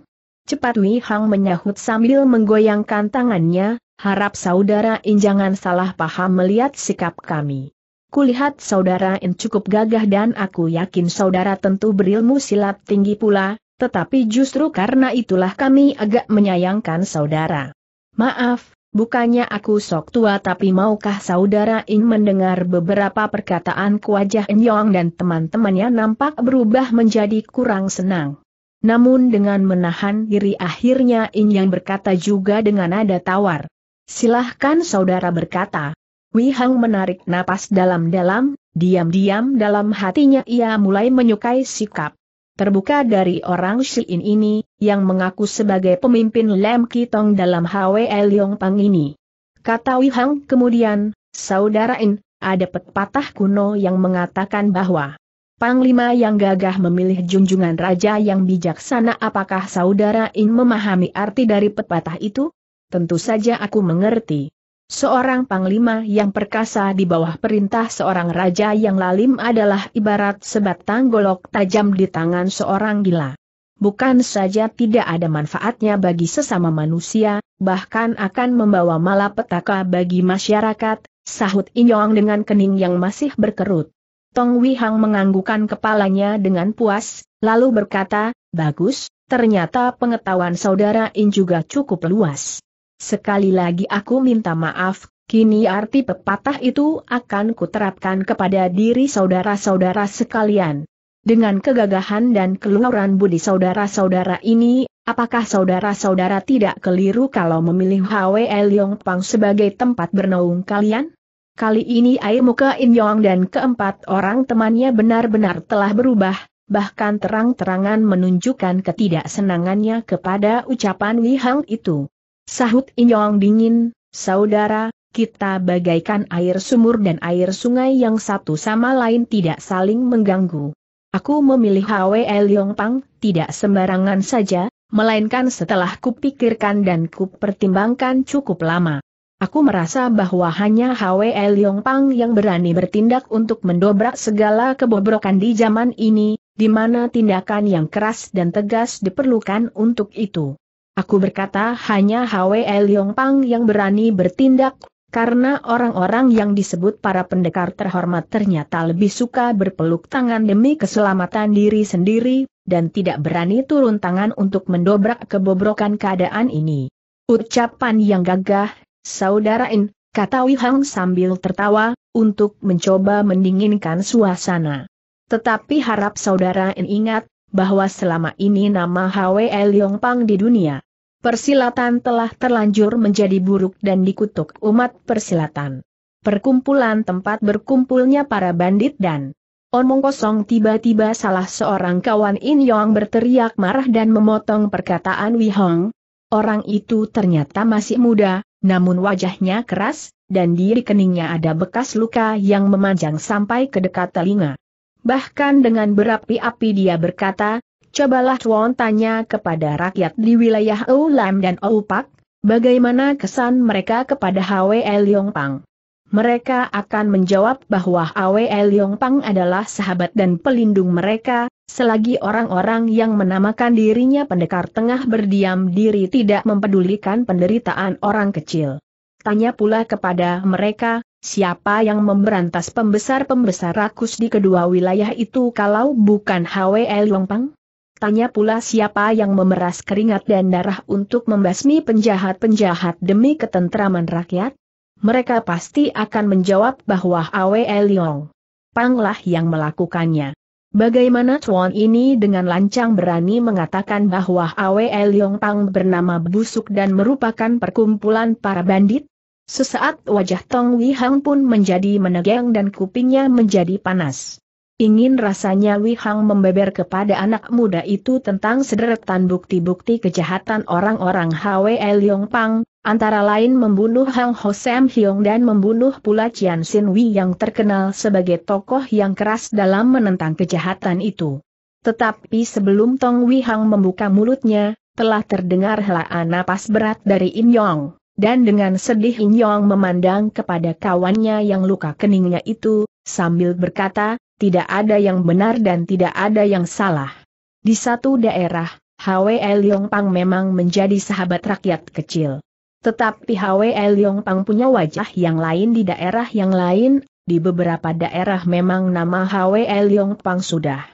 Cepat Wihang menyahut sambil menggoyangkan tangannya, Harap saudara In jangan salah paham melihat sikap kami. Kulihat saudara In cukup gagah dan aku yakin saudara tentu berilmu silat tinggi pula, tetapi justru karena itulah kami agak menyayangkan saudara. Maaf, Bukannya aku sok tua tapi maukah saudara In mendengar beberapa perkataan wajah In Yong dan teman-temannya nampak berubah menjadi kurang senang. Namun dengan menahan diri akhirnya In Yang berkata juga dengan nada tawar, Silahkan saudara berkata. Wei Hang menarik napas dalam-dalam, diam-diam dalam hatinya ia mulai menyukai sikap terbuka dari orang Shiin ini, yang mengaku sebagai pemimpin Lem Kitong dalam HWE Leong Pang ini. Kata Wei Hang kemudian, Saudara In, ada pepatah kuno yang mengatakan bahwa Panglima yang gagah memilih junjungan raja yang bijaksana apakah saudara In memahami arti dari pepatah itu? tentu saja aku mengerti. Seorang panglima yang perkasa di bawah perintah seorang raja yang lalim adalah ibarat sebatang golok tajam di tangan seorang gila. Bukan saja tidak ada manfaatnya bagi sesama manusia, bahkan akan membawa malapetaka bagi masyarakat, sahut Inyong dengan kening yang masih berkerut. Tong Wihang menganggukan kepalanya dengan puas, lalu berkata, Bagus, ternyata pengetahuan saudara In juga cukup luas. Sekali lagi aku minta maaf, kini arti pepatah itu akan kuterapkan kepada diri saudara-saudara sekalian. Dengan kegagahan dan keluaran budi saudara-saudara ini, apakah saudara-saudara tidak keliru kalau memilih Hwe Pang sebagai tempat bernaung kalian? Kali ini muka muka Yong dan keempat orang temannya benar-benar telah berubah, bahkan terang-terangan menunjukkan ketidaksenangannya kepada ucapan Hang itu. Sahut Inyong dingin, saudara, kita bagaikan air sumur dan air sungai yang satu sama lain tidak saling mengganggu. Aku memilih HWL pang tidak sembarangan saja, melainkan setelah kupikirkan dan kupertimbangkan cukup lama. Aku merasa bahwa hanya HWL pang yang berani bertindak untuk mendobrak segala kebobrokan di zaman ini, di mana tindakan yang keras dan tegas diperlukan untuk itu. Aku berkata hanya Hwe Leong Pang yang berani bertindak, karena orang-orang yang disebut para pendekar terhormat ternyata lebih suka berpeluk tangan demi keselamatan diri sendiri, dan tidak berani turun tangan untuk mendobrak kebobrokan keadaan ini. Ucapan yang gagah, Saudara In, kata Wihang sambil tertawa, untuk mencoba mendinginkan suasana. Tetapi harap Saudara In ingat, bahwa selama ini nama Hwe Leong Pang di dunia Persilatan telah terlanjur menjadi buruk dan dikutuk umat persilatan. Perkumpulan tempat berkumpulnya para bandit dan Omong kosong tiba-tiba salah seorang kawan In Yong berteriak marah dan memotong perkataan Wi Hong. Orang itu ternyata masih muda, namun wajahnya keras, dan di keningnya ada bekas luka yang memanjang sampai ke dekat telinga. Bahkan dengan berapi-api dia berkata, Cobalah Tuan tanya kepada rakyat di wilayah Oulam dan Oupak, bagaimana kesan mereka kepada Hwe Pang. Mereka akan menjawab bahwa Hwe Pang adalah sahabat dan pelindung mereka, selagi orang-orang yang menamakan dirinya pendekar tengah berdiam diri tidak mempedulikan penderitaan orang kecil. Tanya pula kepada mereka, siapa yang memberantas pembesar-pembesar rakus di kedua wilayah itu kalau bukan Hwe Pang? Tanya pula siapa yang memeras keringat dan darah untuk membasmi penjahat-penjahat demi ketentraman rakyat? Mereka pasti akan menjawab bahwa Awe Liong. Panglah yang melakukannya. Bagaimana Chuan ini dengan lancang berani mengatakan bahwa Awe Liong Pang bernama busuk dan merupakan perkumpulan para bandit? Sesaat wajah Tong Wihang pun menjadi menegang dan kupingnya menjadi panas. Ingin rasanya Wei Hang membeber kepada anak muda itu tentang sederetan bukti-bukti kejahatan orang-orang Hwe Leong Pang, antara lain membunuh Hang Ho Sam Hyong dan membunuh pula Jian Sin Wei yang terkenal sebagai tokoh yang keras dalam menentang kejahatan itu. Tetapi sebelum Tong Wei Hang membuka mulutnya, telah terdengar helaan napas berat dari In Yong, dan dengan sedih In Yong memandang kepada kawannya yang luka keningnya itu, sambil berkata, tidak ada yang benar dan tidak ada yang salah. Di satu daerah, Hwe Pang memang menjadi sahabat rakyat kecil. Tetapi Hwe Pang punya wajah yang lain di daerah yang lain, di beberapa daerah memang nama Hwe Pang sudah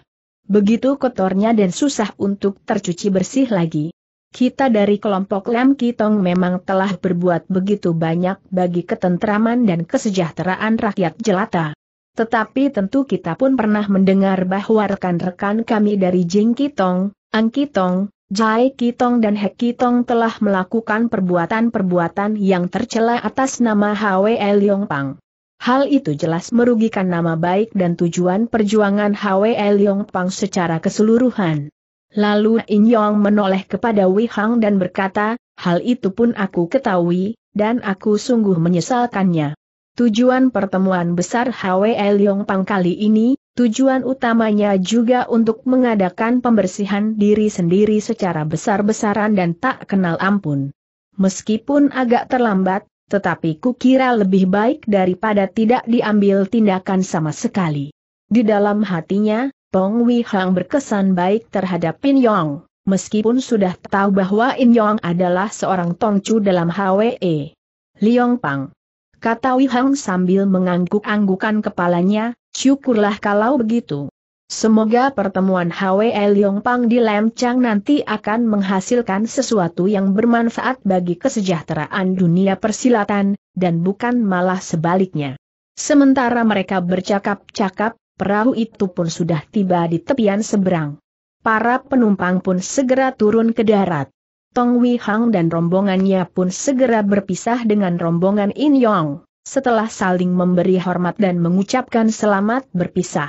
begitu kotornya dan susah untuk tercuci bersih lagi. Kita dari kelompok Lam Kitong memang telah berbuat begitu banyak bagi ketentraman dan kesejahteraan rakyat jelata. Tetapi tentu kita pun pernah mendengar bahwa rekan-rekan kami dari Jing Kitong, Ang Kitong, Jai Kitong dan Hek Kitong telah melakukan perbuatan-perbuatan yang tercela atas nama HWL Pang. Hal itu jelas merugikan nama baik dan tujuan perjuangan HWL Pang secara keseluruhan. Lalu In Yong menoleh kepada Wei Hang dan berkata, hal itu pun aku ketahui, dan aku sungguh menyesalkannya. Tujuan pertemuan besar HWE Pang kali ini, tujuan utamanya juga untuk mengadakan pembersihan diri sendiri secara besar-besaran dan tak kenal ampun. Meskipun agak terlambat, tetapi kukira lebih baik daripada tidak diambil tindakan sama sekali. Di dalam hatinya, Pong Wei Hang berkesan baik terhadap Pin Yong, meskipun sudah tahu bahwa In Yong adalah seorang tongcu dalam HWE. Liong Pang kata Wihang sambil mengangguk-anggukan kepalanya, syukurlah kalau begitu. Semoga pertemuan Hwe Leong Pang di Lemchang nanti akan menghasilkan sesuatu yang bermanfaat bagi kesejahteraan dunia persilatan, dan bukan malah sebaliknya. Sementara mereka bercakap-cakap, perahu itu pun sudah tiba di tepian seberang. Para penumpang pun segera turun ke darat. Tong Wei Hang dan rombongannya pun segera berpisah dengan rombongan In Yong, setelah saling memberi hormat dan mengucapkan selamat berpisah.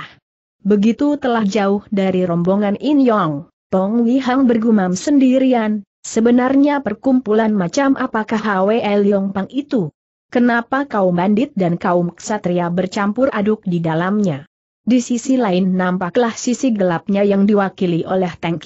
Begitu telah jauh dari rombongan In Yong, Tong Wei Hang bergumam sendirian, sebenarnya perkumpulan macam apakah Hwe Yong Pang itu? Kenapa kaum bandit dan kaum ksatria bercampur aduk di dalamnya? Di sisi lain nampaklah sisi gelapnya yang diwakili oleh Teng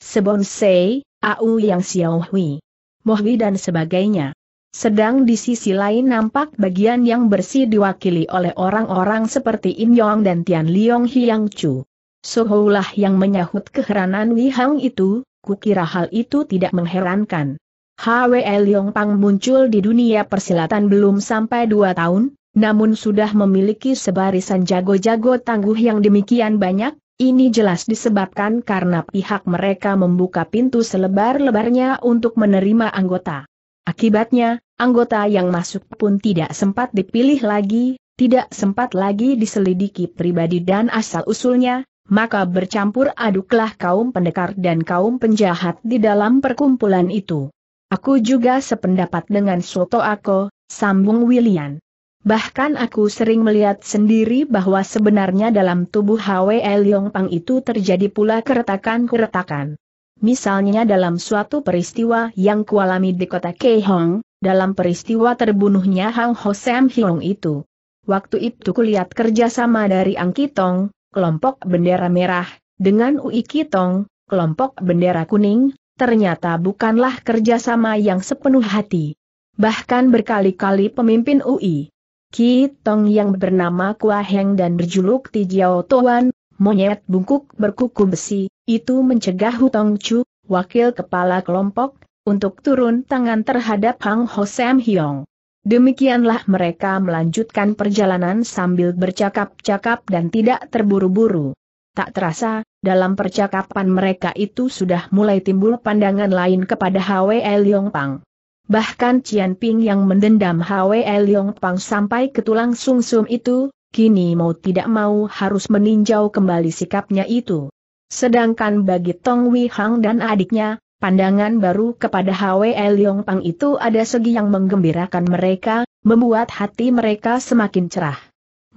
sebon Sei, Au Yang Xiao Hui, Mohwi dan sebagainya. Sedang di sisi lain nampak bagian yang bersih diwakili oleh orang-orang seperti Im Yong dan Tian Liong Hiang Chu. Sohoulah yang menyahut keheranan Wei Hang itu, kukira hal itu tidak mengherankan. Hwe Liong Pang muncul di dunia persilatan belum sampai dua tahun, namun sudah memiliki sebarisan jago-jago tangguh yang demikian banyak, ini jelas disebabkan karena pihak mereka membuka pintu selebar-lebarnya untuk menerima anggota. Akibatnya, anggota yang masuk pun tidak sempat dipilih lagi, tidak sempat lagi diselidiki pribadi dan asal-usulnya, maka bercampur aduklah kaum pendekar dan kaum penjahat di dalam perkumpulan itu. Aku juga sependapat dengan Soto Ako, sambung William. Bahkan aku sering melihat sendiri bahwa sebenarnya dalam tubuh Hwe Leong Pang itu terjadi pula keretakan-keretakan. Misalnya dalam suatu peristiwa yang kualami di kota Keihong, dalam peristiwa terbunuhnya Hang Ho Sam Hiong itu. Waktu itu kulihat kerjasama dari Ang Kitong, kelompok bendera merah, dengan Ui Kitong, kelompok bendera kuning, ternyata bukanlah kerjasama yang sepenuh hati. Bahkan berkali-kali pemimpin UI, Ki Tong yang bernama Kua Heng dan berjuluk Tijiao Tuan, monyet bungkuk berkuku besi, itu mencegah Hutong Chu, wakil kepala kelompok, untuk turun tangan terhadap Hang Ho Sam Hyong. Demikianlah mereka melanjutkan perjalanan sambil bercakap-cakap dan tidak terburu-buru. Tak terasa, dalam percakapan mereka itu sudah mulai timbul pandangan lain kepada Hwe Leong Pang. Bahkan Cian Ping yang mendendam Hwe Leong Pang sampai ke tulang sumsum itu, kini mau tidak mau harus meninjau kembali sikapnya itu. Sedangkan bagi Tong Wei Hang dan adiknya, pandangan baru kepada Hwe Leong Pang itu ada segi yang menggembirakan mereka, membuat hati mereka semakin cerah.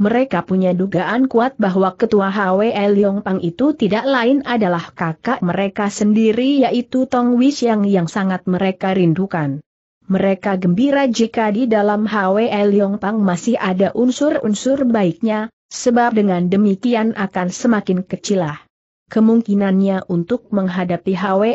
Mereka punya dugaan kuat bahwa ketua Hwe Leong Pang itu tidak lain adalah kakak mereka sendiri yaitu Tong Wei Xiang yang sangat mereka rindukan. Mereka gembira jika di dalam Hwe Pang masih ada unsur-unsur baiknya, sebab dengan demikian akan semakin kecilah kemungkinannya untuk menghadapi Hwe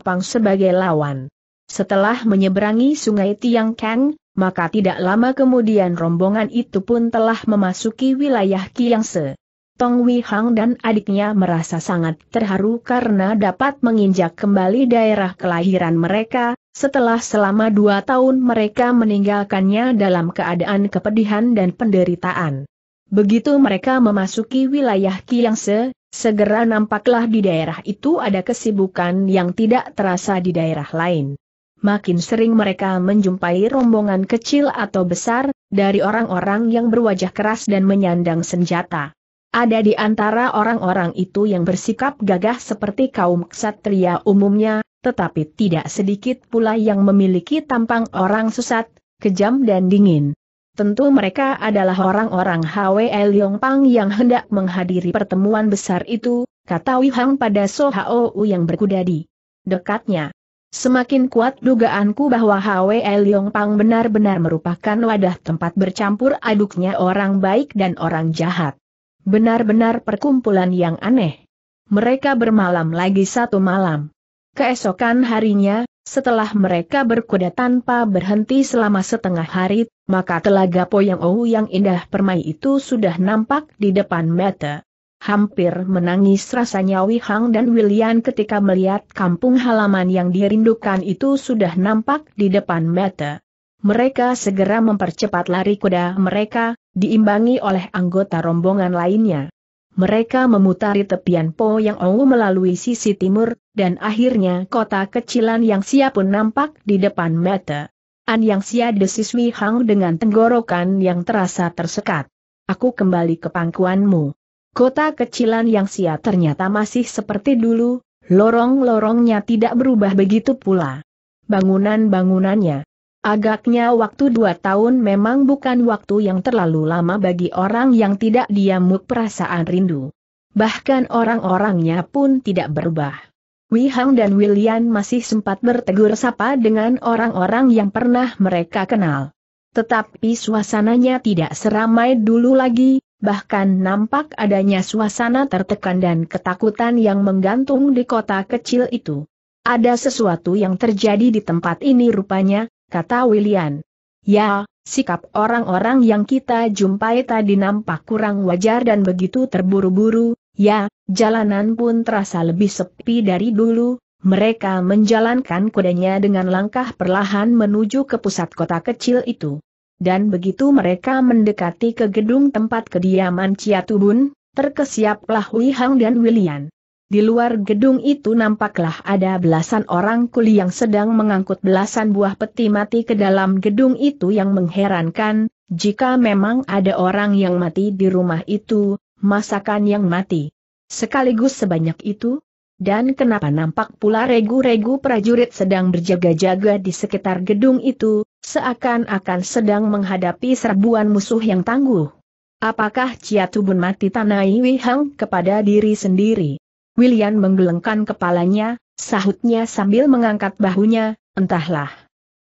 Pang sebagai lawan. Setelah menyeberangi sungai Tiang Kang, maka tidak lama kemudian rombongan itu pun telah memasuki wilayah Kiangse. Tong Wei dan adiknya merasa sangat terharu karena dapat menginjak kembali daerah kelahiran mereka, setelah selama dua tahun mereka meninggalkannya dalam keadaan kepedihan dan penderitaan. Begitu mereka memasuki wilayah Kiangse, segera nampaklah di daerah itu ada kesibukan yang tidak terasa di daerah lain. Makin sering mereka menjumpai rombongan kecil atau besar, dari orang-orang yang berwajah keras dan menyandang senjata. Ada di antara orang-orang itu yang bersikap gagah seperti kaum ksatria umumnya, tetapi tidak sedikit pula yang memiliki tampang orang susat, kejam dan dingin. Tentu mereka adalah orang-orang HWL Pang yang hendak menghadiri pertemuan besar itu, kata Wihang pada Sohaou yang berkuda di dekatnya. Semakin kuat dugaanku bahwa HWL Pang benar-benar merupakan wadah tempat bercampur aduknya orang baik dan orang jahat. Benar-benar perkumpulan yang aneh. Mereka bermalam lagi satu malam. Keesokan harinya, setelah mereka berkuda tanpa berhenti selama setengah hari, maka telaga Poyang-ou yang indah permai itu sudah nampak di depan mata. Hampir menangis rasanya Wei Hang dan William ketika melihat kampung halaman yang dirindukan itu sudah nampak di depan mata. Mereka segera mempercepat lari kuda mereka, diimbangi oleh anggota rombongan lainnya. Mereka memutari tepian Po Yang ungu melalui sisi timur, dan akhirnya kota kecilan Yang Sia pun nampak di depan mata. An Yang Sia desiswi Hang dengan tenggorokan yang terasa tersekat. Aku kembali ke pangkuanmu. Kota kecilan Yang Sia ternyata masih seperti dulu, lorong-lorongnya tidak berubah begitu pula. Bangunan-bangunannya, Agaknya waktu dua tahun memang bukan waktu yang terlalu lama bagi orang yang tidak diamuk perasaan rindu. Bahkan orang-orangnya pun tidak berubah. Wei Hang dan William masih sempat bertegur sapa dengan orang-orang yang pernah mereka kenal. Tetapi suasananya tidak seramai dulu lagi, bahkan nampak adanya suasana tertekan dan ketakutan yang menggantung di kota kecil itu. Ada sesuatu yang terjadi di tempat ini rupanya, kata William. Ya, sikap orang-orang yang kita jumpai tadi nampak kurang wajar dan begitu terburu-buru, ya, jalanan pun terasa lebih sepi dari dulu, mereka menjalankan kudanya dengan langkah perlahan menuju ke pusat kota kecil itu. Dan begitu mereka mendekati ke gedung tempat kediaman Ciatubun, terkesiaplah Wihang dan William. Di luar gedung itu nampaklah ada belasan orang kuli yang sedang mengangkut belasan buah peti mati ke dalam gedung itu yang mengherankan, jika memang ada orang yang mati di rumah itu, masakan yang mati. Sekaligus sebanyak itu? Dan kenapa nampak pula regu-regu prajurit sedang berjaga-jaga di sekitar gedung itu, seakan-akan sedang menghadapi serbuan musuh yang tangguh? Apakah Cia Tubun mati Tanai Wihang kepada diri sendiri? William menggelengkan kepalanya, sahutnya sambil mengangkat bahunya, entahlah.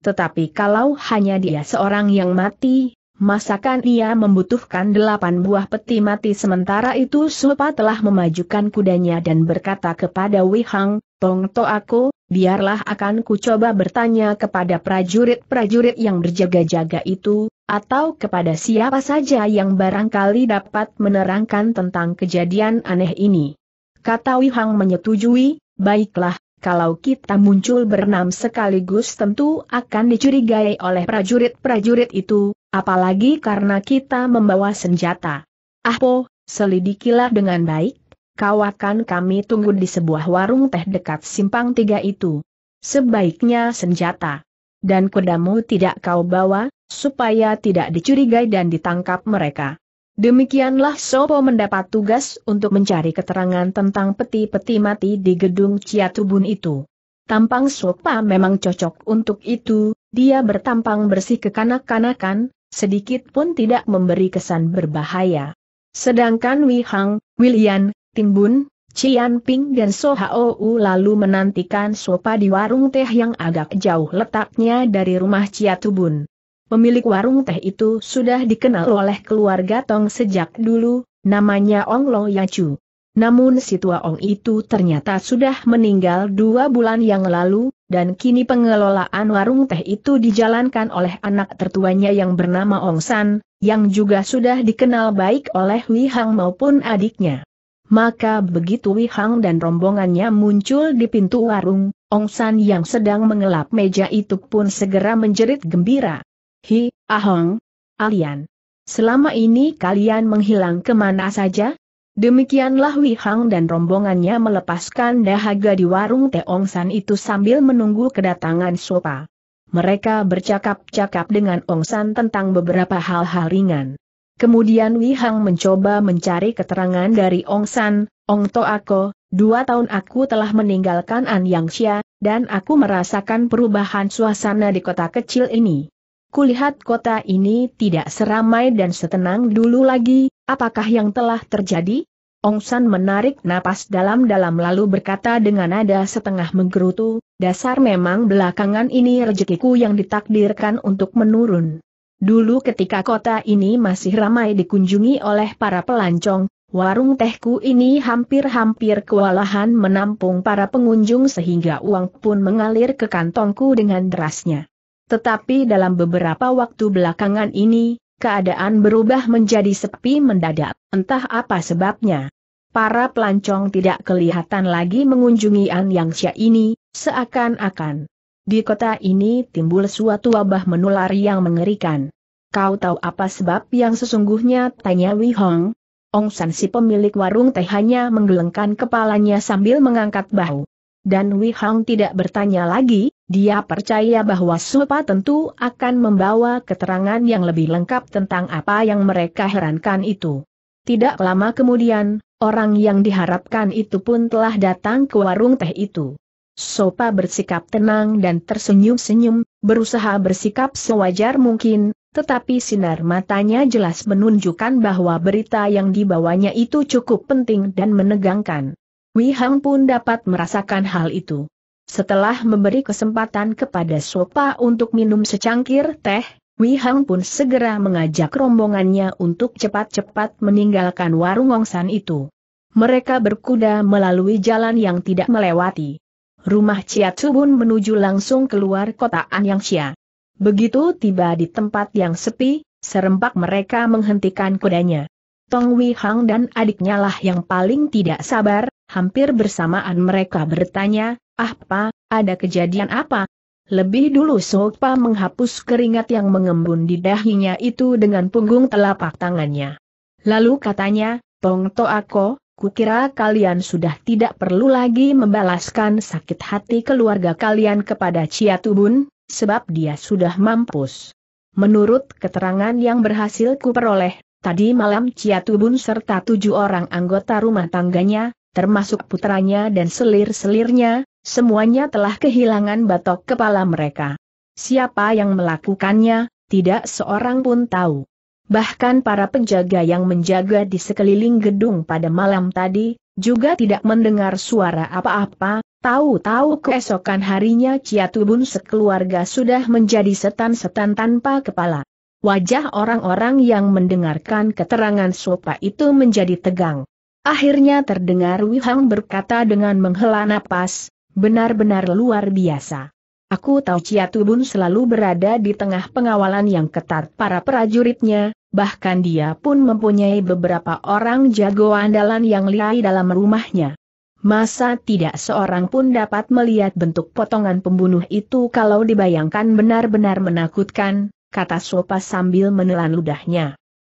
Tetapi kalau hanya dia seorang yang mati, masakan ia membutuhkan delapan buah peti mati sementara itu Supa telah memajukan kudanya dan berkata kepada Wihang, Tong To aku, biarlah akan kucoba bertanya kepada prajurit-prajurit yang berjaga-jaga itu, atau kepada siapa saja yang barangkali dapat menerangkan tentang kejadian aneh ini. Kata Wihang menyetujui, baiklah, kalau kita muncul berenam sekaligus tentu akan dicurigai oleh prajurit-prajurit itu, apalagi karena kita membawa senjata. Ahpo, selidikilah dengan baik, kau akan kami tunggu di sebuah warung teh dekat simpang tiga itu. Sebaiknya senjata. Dan kudamu tidak kau bawa, supaya tidak dicurigai dan ditangkap mereka. Demikianlah Sopo mendapat tugas untuk mencari keterangan tentang peti-peti mati di gedung Ciatubun itu. Tampang Sopa memang cocok untuk itu, dia bertampang bersih kekanak-kanakan, sedikit pun tidak memberi kesan berbahaya. Sedangkan Wei Hang, William, Timbun, Cian Ping dan So u lalu menantikan Sopa di warung teh yang agak jauh letaknya dari rumah Ciatubun. Pemilik warung teh itu sudah dikenal oleh keluarga Tong sejak dulu, namanya Ong Lo Yacu. Namun si tua Ong itu ternyata sudah meninggal dua bulan yang lalu, dan kini pengelolaan warung teh itu dijalankan oleh anak tertuanya yang bernama Ong San, yang juga sudah dikenal baik oleh Wi Hang maupun adiknya. Maka begitu Wi Hang dan rombongannya muncul di pintu warung, Ong San yang sedang mengelap meja itu pun segera menjerit gembira. Hi, Ahong, Alian. Selama ini kalian menghilang kemana saja? Demikianlah Wi Hang dan rombongannya melepaskan dahaga di warung Teong San itu sambil menunggu kedatangan Sopa. Mereka bercakap-cakap dengan Ong San tentang beberapa hal-hal ringan. Kemudian Wi Hang mencoba mencari keterangan dari Ong San, Ong To Ako, dua tahun aku telah meninggalkan An Yang Xia, dan aku merasakan perubahan suasana di kota kecil ini kulihat kota ini tidak seramai dan setenang dulu lagi, apakah yang telah terjadi? Ong San menarik napas dalam-dalam lalu berkata dengan nada setengah menggerutu, dasar memang belakangan ini rezekiku yang ditakdirkan untuk menurun. Dulu ketika kota ini masih ramai dikunjungi oleh para pelancong, warung tehku ini hampir-hampir kewalahan menampung para pengunjung sehingga uang pun mengalir ke kantongku dengan derasnya. Tetapi dalam beberapa waktu belakangan ini, keadaan berubah menjadi sepi mendadak, entah apa sebabnya. Para pelancong tidak kelihatan lagi mengunjungi An Yang Xia ini, seakan-akan. Di kota ini timbul suatu wabah menular yang mengerikan. Kau tahu apa sebab yang sesungguhnya? Tanya Wei Hong. Ong San si pemilik warung teh hanya menggelengkan kepalanya sambil mengangkat bahu. Dan Wei Hong tidak bertanya lagi, dia percaya bahwa Sopa tentu akan membawa keterangan yang lebih lengkap tentang apa yang mereka herankan itu. Tidak lama kemudian, orang yang diharapkan itu pun telah datang ke warung teh itu. Sopa bersikap tenang dan tersenyum-senyum, berusaha bersikap sewajar mungkin, tetapi sinar matanya jelas menunjukkan bahwa berita yang dibawanya itu cukup penting dan menegangkan. Wihang pun dapat merasakan hal itu. Setelah memberi kesempatan kepada Sopa untuk minum secangkir teh, Wei Hang pun segera mengajak rombongannya untuk cepat-cepat meninggalkan warung Ongsan itu. Mereka berkuda melalui jalan yang tidak melewati. Rumah Chia Tsubun menuju langsung keluar kota Anyangsha. Begitu tiba di tempat yang sepi, serempak mereka menghentikan kudanya. Tong Wei Hang dan adiknya lah yang paling tidak sabar, hampir bersamaan mereka bertanya, apa, ada kejadian apa? Lebih dulu Sopa menghapus keringat yang mengembun di dahinya itu dengan punggung telapak tangannya. Lalu katanya, Tong Toako, kukira kalian sudah tidak perlu lagi membalaskan sakit hati keluarga kalian kepada Cia Tubun, sebab dia sudah mampus. Menurut keterangan yang berhasil kuperoleh, tadi malam Cia Tubun serta tujuh orang anggota rumah tangganya, termasuk putranya dan selir-selirnya, Semuanya telah kehilangan batok kepala mereka. Siapa yang melakukannya, tidak seorang pun tahu. Bahkan para penjaga yang menjaga di sekeliling gedung pada malam tadi, juga tidak mendengar suara apa-apa, tahu-tahu keesokan harinya Ciatubun sekeluarga sudah menjadi setan-setan tanpa kepala. Wajah orang-orang yang mendengarkan keterangan sopa itu menjadi tegang. Akhirnya terdengar Wihang berkata dengan menghela napas, Benar-benar luar biasa. Aku tahu Ciatubun selalu berada di tengah pengawalan yang ketat para prajuritnya, bahkan dia pun mempunyai beberapa orang jago andalan yang lihai dalam rumahnya. Masa tidak seorang pun dapat melihat bentuk potongan pembunuh itu kalau dibayangkan benar-benar menakutkan, kata Sopa sambil menelan ludahnya.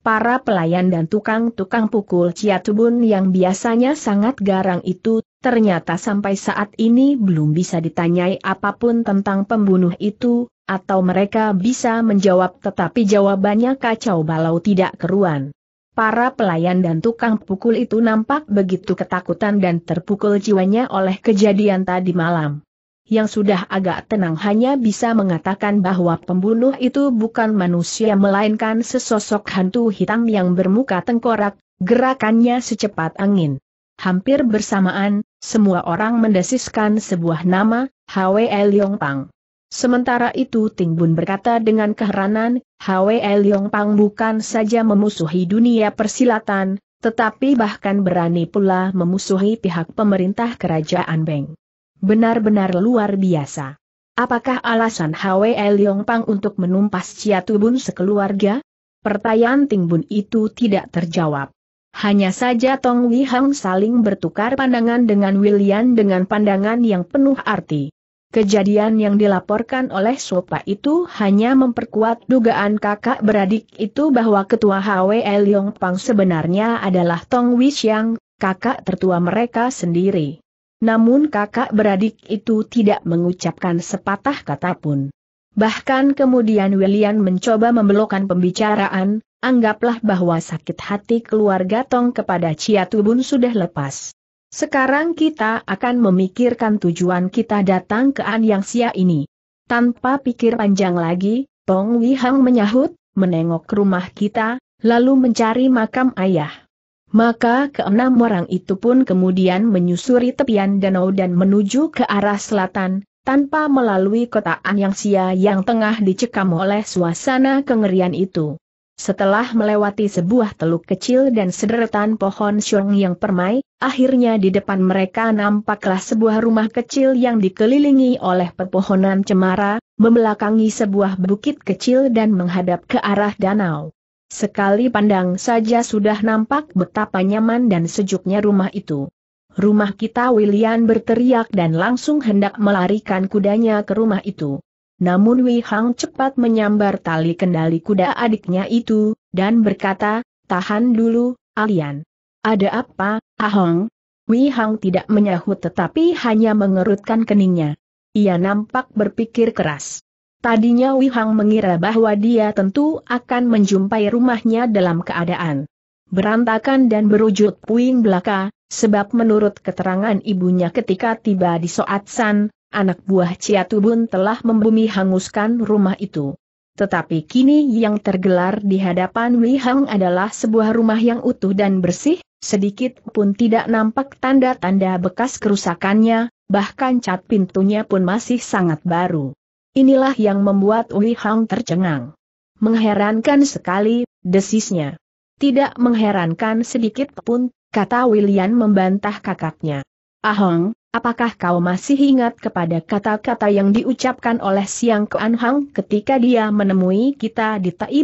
Para pelayan dan tukang-tukang pukul ciatubun yang biasanya sangat garang itu, ternyata sampai saat ini belum bisa ditanyai apapun tentang pembunuh itu, atau mereka bisa menjawab tetapi jawabannya kacau balau tidak keruan. Para pelayan dan tukang pukul itu nampak begitu ketakutan dan terpukul jiwanya oleh kejadian tadi malam yang sudah agak tenang hanya bisa mengatakan bahwa pembunuh itu bukan manusia melainkan sesosok hantu hitam yang bermuka tengkorak, gerakannya secepat angin. Hampir bersamaan, semua orang mendesiskan sebuah nama, Hwe Leong Pang. Sementara itu Ting Bun berkata dengan keheranan, Hwe Leong Pang bukan saja memusuhi dunia persilatan, tetapi bahkan berani pula memusuhi pihak pemerintah kerajaan Beng. Benar-benar luar biasa. Apakah alasan Hwe Leong Pang untuk menumpas Ciatubun Tubun sekeluarga? Pertanyaan Tingbun itu tidak terjawab. Hanya saja Tong Wei Hang saling bertukar pandangan dengan William dengan pandangan yang penuh arti. Kejadian yang dilaporkan oleh Sopa itu hanya memperkuat dugaan kakak beradik itu bahwa ketua Hwe Leong Pang sebenarnya adalah Tong Wei Xiang, kakak tertua mereka sendiri. Namun kakak beradik itu tidak mengucapkan sepatah kata pun. Bahkan kemudian William mencoba membelokkan pembicaraan, anggaplah bahwa sakit hati keluarga Tong kepada Chia Tubun sudah lepas. Sekarang kita akan memikirkan tujuan kita datang ke An Yang Sia ini. Tanpa pikir panjang lagi, Tong Wihang menyahut, menengok rumah kita, lalu mencari makam ayah. Maka keenam orang itu pun kemudian menyusuri tepian danau dan menuju ke arah selatan, tanpa melalui kota yang sia yang tengah dicekam oleh suasana kengerian itu. Setelah melewati sebuah teluk kecil dan sederetan pohon syong yang permai, akhirnya di depan mereka nampaklah sebuah rumah kecil yang dikelilingi oleh pepohonan cemara, membelakangi sebuah bukit kecil dan menghadap ke arah danau. Sekali pandang saja sudah nampak betapa nyaman dan sejuknya rumah itu. Rumah kita William berteriak dan langsung hendak melarikan kudanya ke rumah itu. Namun Wei Hang cepat menyambar tali kendali kuda adiknya itu, dan berkata, tahan dulu, Alian. Ada apa, Ahong? Wei Hang tidak menyahut tetapi hanya mengerutkan keningnya. Ia nampak berpikir keras. Tadinya Wihang mengira bahwa dia tentu akan menjumpai rumahnya dalam keadaan berantakan dan berujud puing belaka, sebab menurut keterangan ibunya ketika tiba di Soat San, anak buah Tubun telah membumi hanguskan rumah itu. Tetapi kini yang tergelar di hadapan Wihang adalah sebuah rumah yang utuh dan bersih, sedikit pun tidak nampak tanda-tanda bekas kerusakannya, bahkan cat pintunya pun masih sangat baru. Inilah yang membuat Wei Hang tercengang. Mengherankan sekali, desisnya. Tidak mengherankan sedikit pun, kata William membantah kakaknya. Ahong, apakah kau masih ingat kepada kata-kata yang diucapkan oleh Siang Koan Hong ketika dia menemui kita di Tai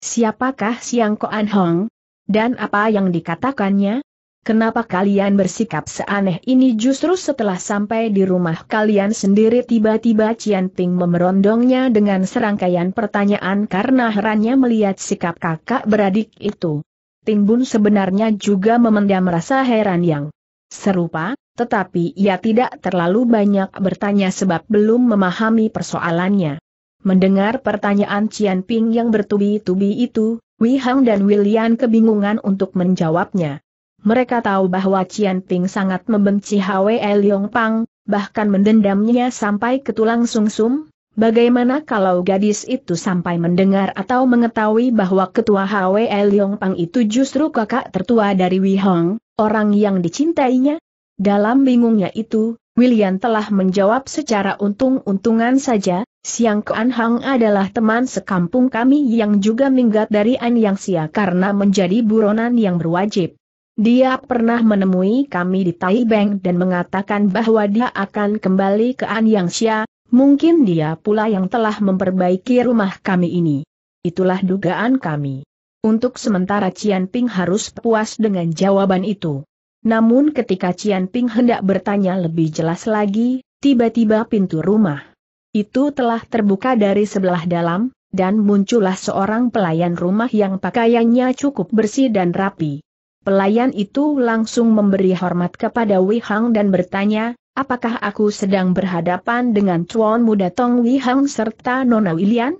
Siapakah Siang Koan Hong? Dan apa yang dikatakannya? Kenapa kalian bersikap seaneh ini justru setelah sampai di rumah kalian sendiri tiba-tiba Cian Ting memerondongnya dengan serangkaian pertanyaan karena herannya melihat sikap kakak beradik itu. Ting Bun sebenarnya juga memendam rasa heran yang serupa, tetapi ia tidak terlalu banyak bertanya sebab belum memahami persoalannya. Mendengar pertanyaan Cian Ping yang bertubi-tubi itu, Wei Hang dan William kebingungan untuk menjawabnya mereka tahu bahwa Cian Ping sangat membenci Hwe Liong Pang, bahkan mendendamnya sampai ke tulang sungsum. Bagaimana kalau gadis itu sampai mendengar atau mengetahui bahwa ketua Hwe Liong Pang itu justru kakak tertua dari Wi Hong, orang yang dicintainya? Dalam bingungnya itu, William telah menjawab secara untung-untungan saja, Siang Kuan Hang adalah teman sekampung kami yang juga minggat dari An Yang Sia karena menjadi buronan yang berwajib. Dia pernah menemui kami di Taibeng dan mengatakan bahwa dia akan kembali ke An Yang Xia. mungkin dia pula yang telah memperbaiki rumah kami ini. Itulah dugaan kami. Untuk sementara Cian Ping harus puas dengan jawaban itu. Namun ketika Cian Ping hendak bertanya lebih jelas lagi, tiba-tiba pintu rumah itu telah terbuka dari sebelah dalam, dan muncullah seorang pelayan rumah yang pakaiannya cukup bersih dan rapi. Pelayan itu langsung memberi hormat kepada Wei Hang dan bertanya, apakah aku sedang berhadapan dengan Chuan Muda Tong Wei Hang serta Nona Wilian?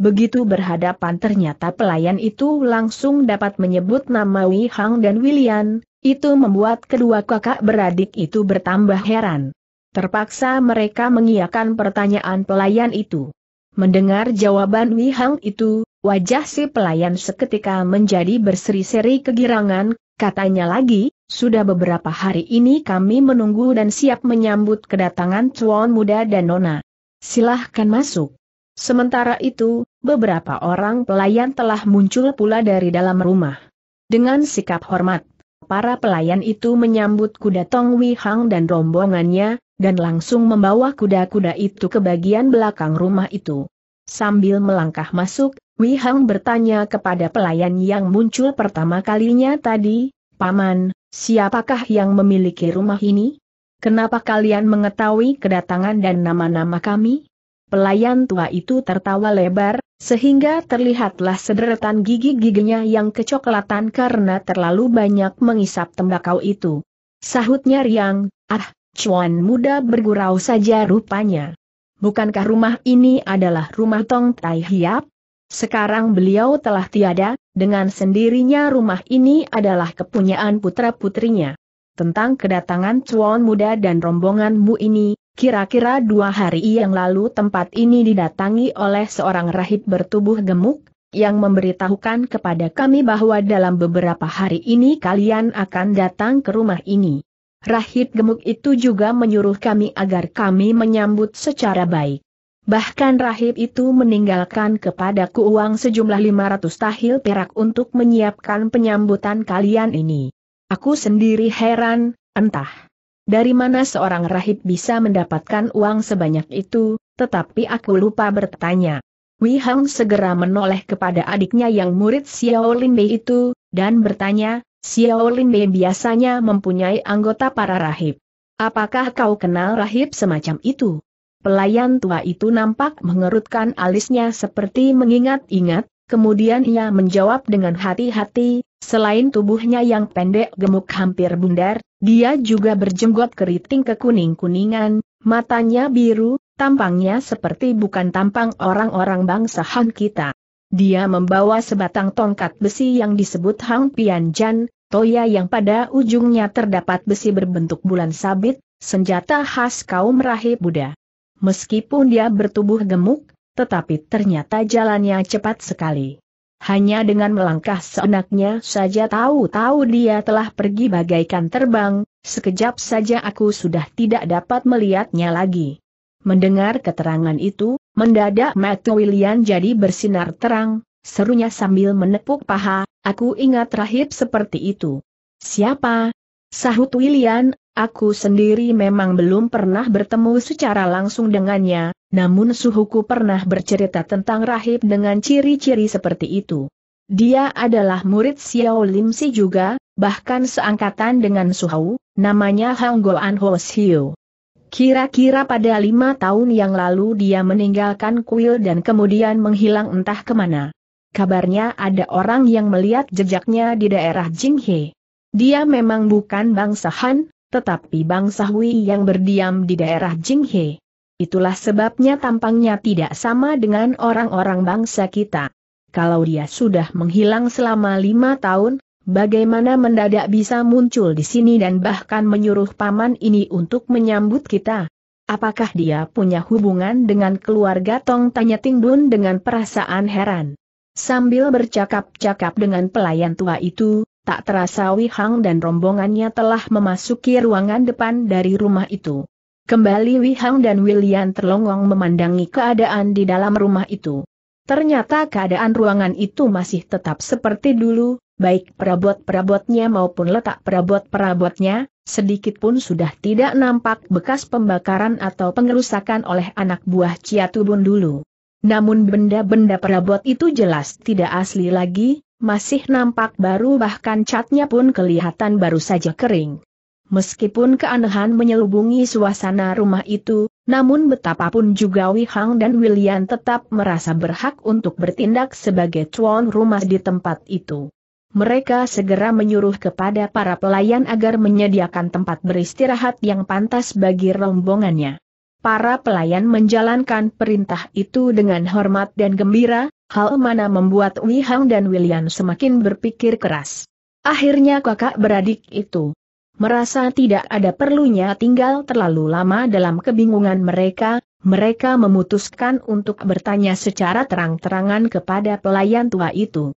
Begitu berhadapan ternyata pelayan itu langsung dapat menyebut nama Wei Hang dan Wilian. itu membuat kedua kakak beradik itu bertambah heran. Terpaksa mereka mengiyakan pertanyaan pelayan itu. Mendengar jawaban Wei Hang itu, Wajah si pelayan seketika menjadi berseri-seri kegirangan, Katanya lagi, sudah beberapa hari ini kami menunggu dan siap menyambut kedatangan tuan muda dan nona. Silahkan masuk. Sementara itu, beberapa orang pelayan telah muncul pula dari dalam rumah. Dengan sikap hormat, para pelayan itu menyambut kuda Tong Wei Hang dan rombongannya, dan langsung membawa kuda-kuda itu ke bagian belakang rumah itu. Sambil melangkah masuk, Wei Hang bertanya kepada pelayan yang muncul pertama kalinya tadi, Paman, siapakah yang memiliki rumah ini? Kenapa kalian mengetahui kedatangan dan nama-nama kami? Pelayan tua itu tertawa lebar, sehingga terlihatlah sederetan gigi-giginya yang kecoklatan karena terlalu banyak mengisap tembakau itu. Sahutnya riang, ah, cuan muda bergurau saja rupanya. Bukankah rumah ini adalah rumah Tong Tai Hiap? Sekarang beliau telah tiada, dengan sendirinya rumah ini adalah kepunyaan putra-putrinya. Tentang kedatangan cuan muda dan rombonganmu ini, kira-kira dua hari yang lalu tempat ini didatangi oleh seorang rahib bertubuh gemuk, yang memberitahukan kepada kami bahwa dalam beberapa hari ini kalian akan datang ke rumah ini. Rahib gemuk itu juga menyuruh kami agar kami menyambut secara baik. Bahkan rahib itu meninggalkan kepadaku uang sejumlah 500 tahil perak untuk menyiapkan penyambutan kalian ini. Aku sendiri heran, entah dari mana seorang rahib bisa mendapatkan uang sebanyak itu, tetapi aku lupa bertanya. Wei Hang segera menoleh kepada adiknya yang murid Xiao Lin Bei itu, dan bertanya, Xiao Lin Bei biasanya mempunyai anggota para rahib. Apakah kau kenal rahib semacam itu? Pelayan tua itu nampak mengerutkan alisnya seperti mengingat-ingat, kemudian ia menjawab dengan hati-hati, selain tubuhnya yang pendek gemuk hampir bundar, dia juga berjenggot keriting kekuning-kuningan, matanya biru, tampangnya seperti bukan tampang orang-orang bangsa Han kita. Dia membawa sebatang tongkat besi yang disebut Hang Pian Jan, toya yang pada ujungnya terdapat besi berbentuk bulan sabit, senjata khas kaum rahib Buddha meskipun dia bertubuh gemuk, tetapi ternyata jalannya cepat sekali. Hanya dengan melangkah seenaknya saja tahu-tahu dia telah pergi bagaikan terbang, sekejap saja aku sudah tidak dapat melihatnya lagi. Mendengar keterangan itu, mendadak Matthew William jadi bersinar terang, serunya sambil menepuk paha, aku ingat rahib seperti itu. Siapa, Sahut William, aku sendiri memang belum pernah bertemu secara langsung dengannya, namun suhuku pernah bercerita tentang rahib dengan ciri-ciri seperti itu. Dia adalah murid Xiao Lim Si juga, bahkan seangkatan dengan Suhau, namanya Hang Goan Ho Xiu. Kira-kira pada lima tahun yang lalu dia meninggalkan kuil dan kemudian menghilang entah kemana. Kabarnya ada orang yang melihat jejaknya di daerah Jinghe. Dia memang bukan bangsa Han, tetapi bangsa Hui yang berdiam di daerah Jinghe. Itulah sebabnya tampangnya tidak sama dengan orang-orang bangsa kita. Kalau dia sudah menghilang selama lima tahun, bagaimana mendadak bisa muncul di sini dan bahkan menyuruh paman ini untuk menyambut kita? Apakah dia punya hubungan dengan keluarga Tong? Tanya Dun dengan perasaan heran. Sambil bercakap-cakap dengan pelayan tua itu, Tak terasa Wihang dan rombongannya telah memasuki ruangan depan dari rumah itu. Kembali Wihang dan William terlongong memandangi keadaan di dalam rumah itu. Ternyata keadaan ruangan itu masih tetap seperti dulu, baik perabot-perabotnya maupun letak perabot-perabotnya, sedikit pun sudah tidak nampak bekas pembakaran atau pengerusakan oleh anak buah Ciatubun dulu. Namun benda-benda perabot itu jelas tidak asli lagi, masih nampak baru bahkan catnya pun kelihatan baru saja kering. Meskipun keanehan menyelubungi suasana rumah itu, namun betapapun juga Wihang dan William tetap merasa berhak untuk bertindak sebagai tuan rumah di tempat itu. Mereka segera menyuruh kepada para pelayan agar menyediakan tempat beristirahat yang pantas bagi rombongannya. Para pelayan menjalankan perintah itu dengan hormat dan gembira, hal mana membuat Wei Hang dan William semakin berpikir keras. Akhirnya kakak beradik itu merasa tidak ada perlunya tinggal terlalu lama dalam kebingungan mereka, mereka memutuskan untuk bertanya secara terang-terangan kepada pelayan tua itu.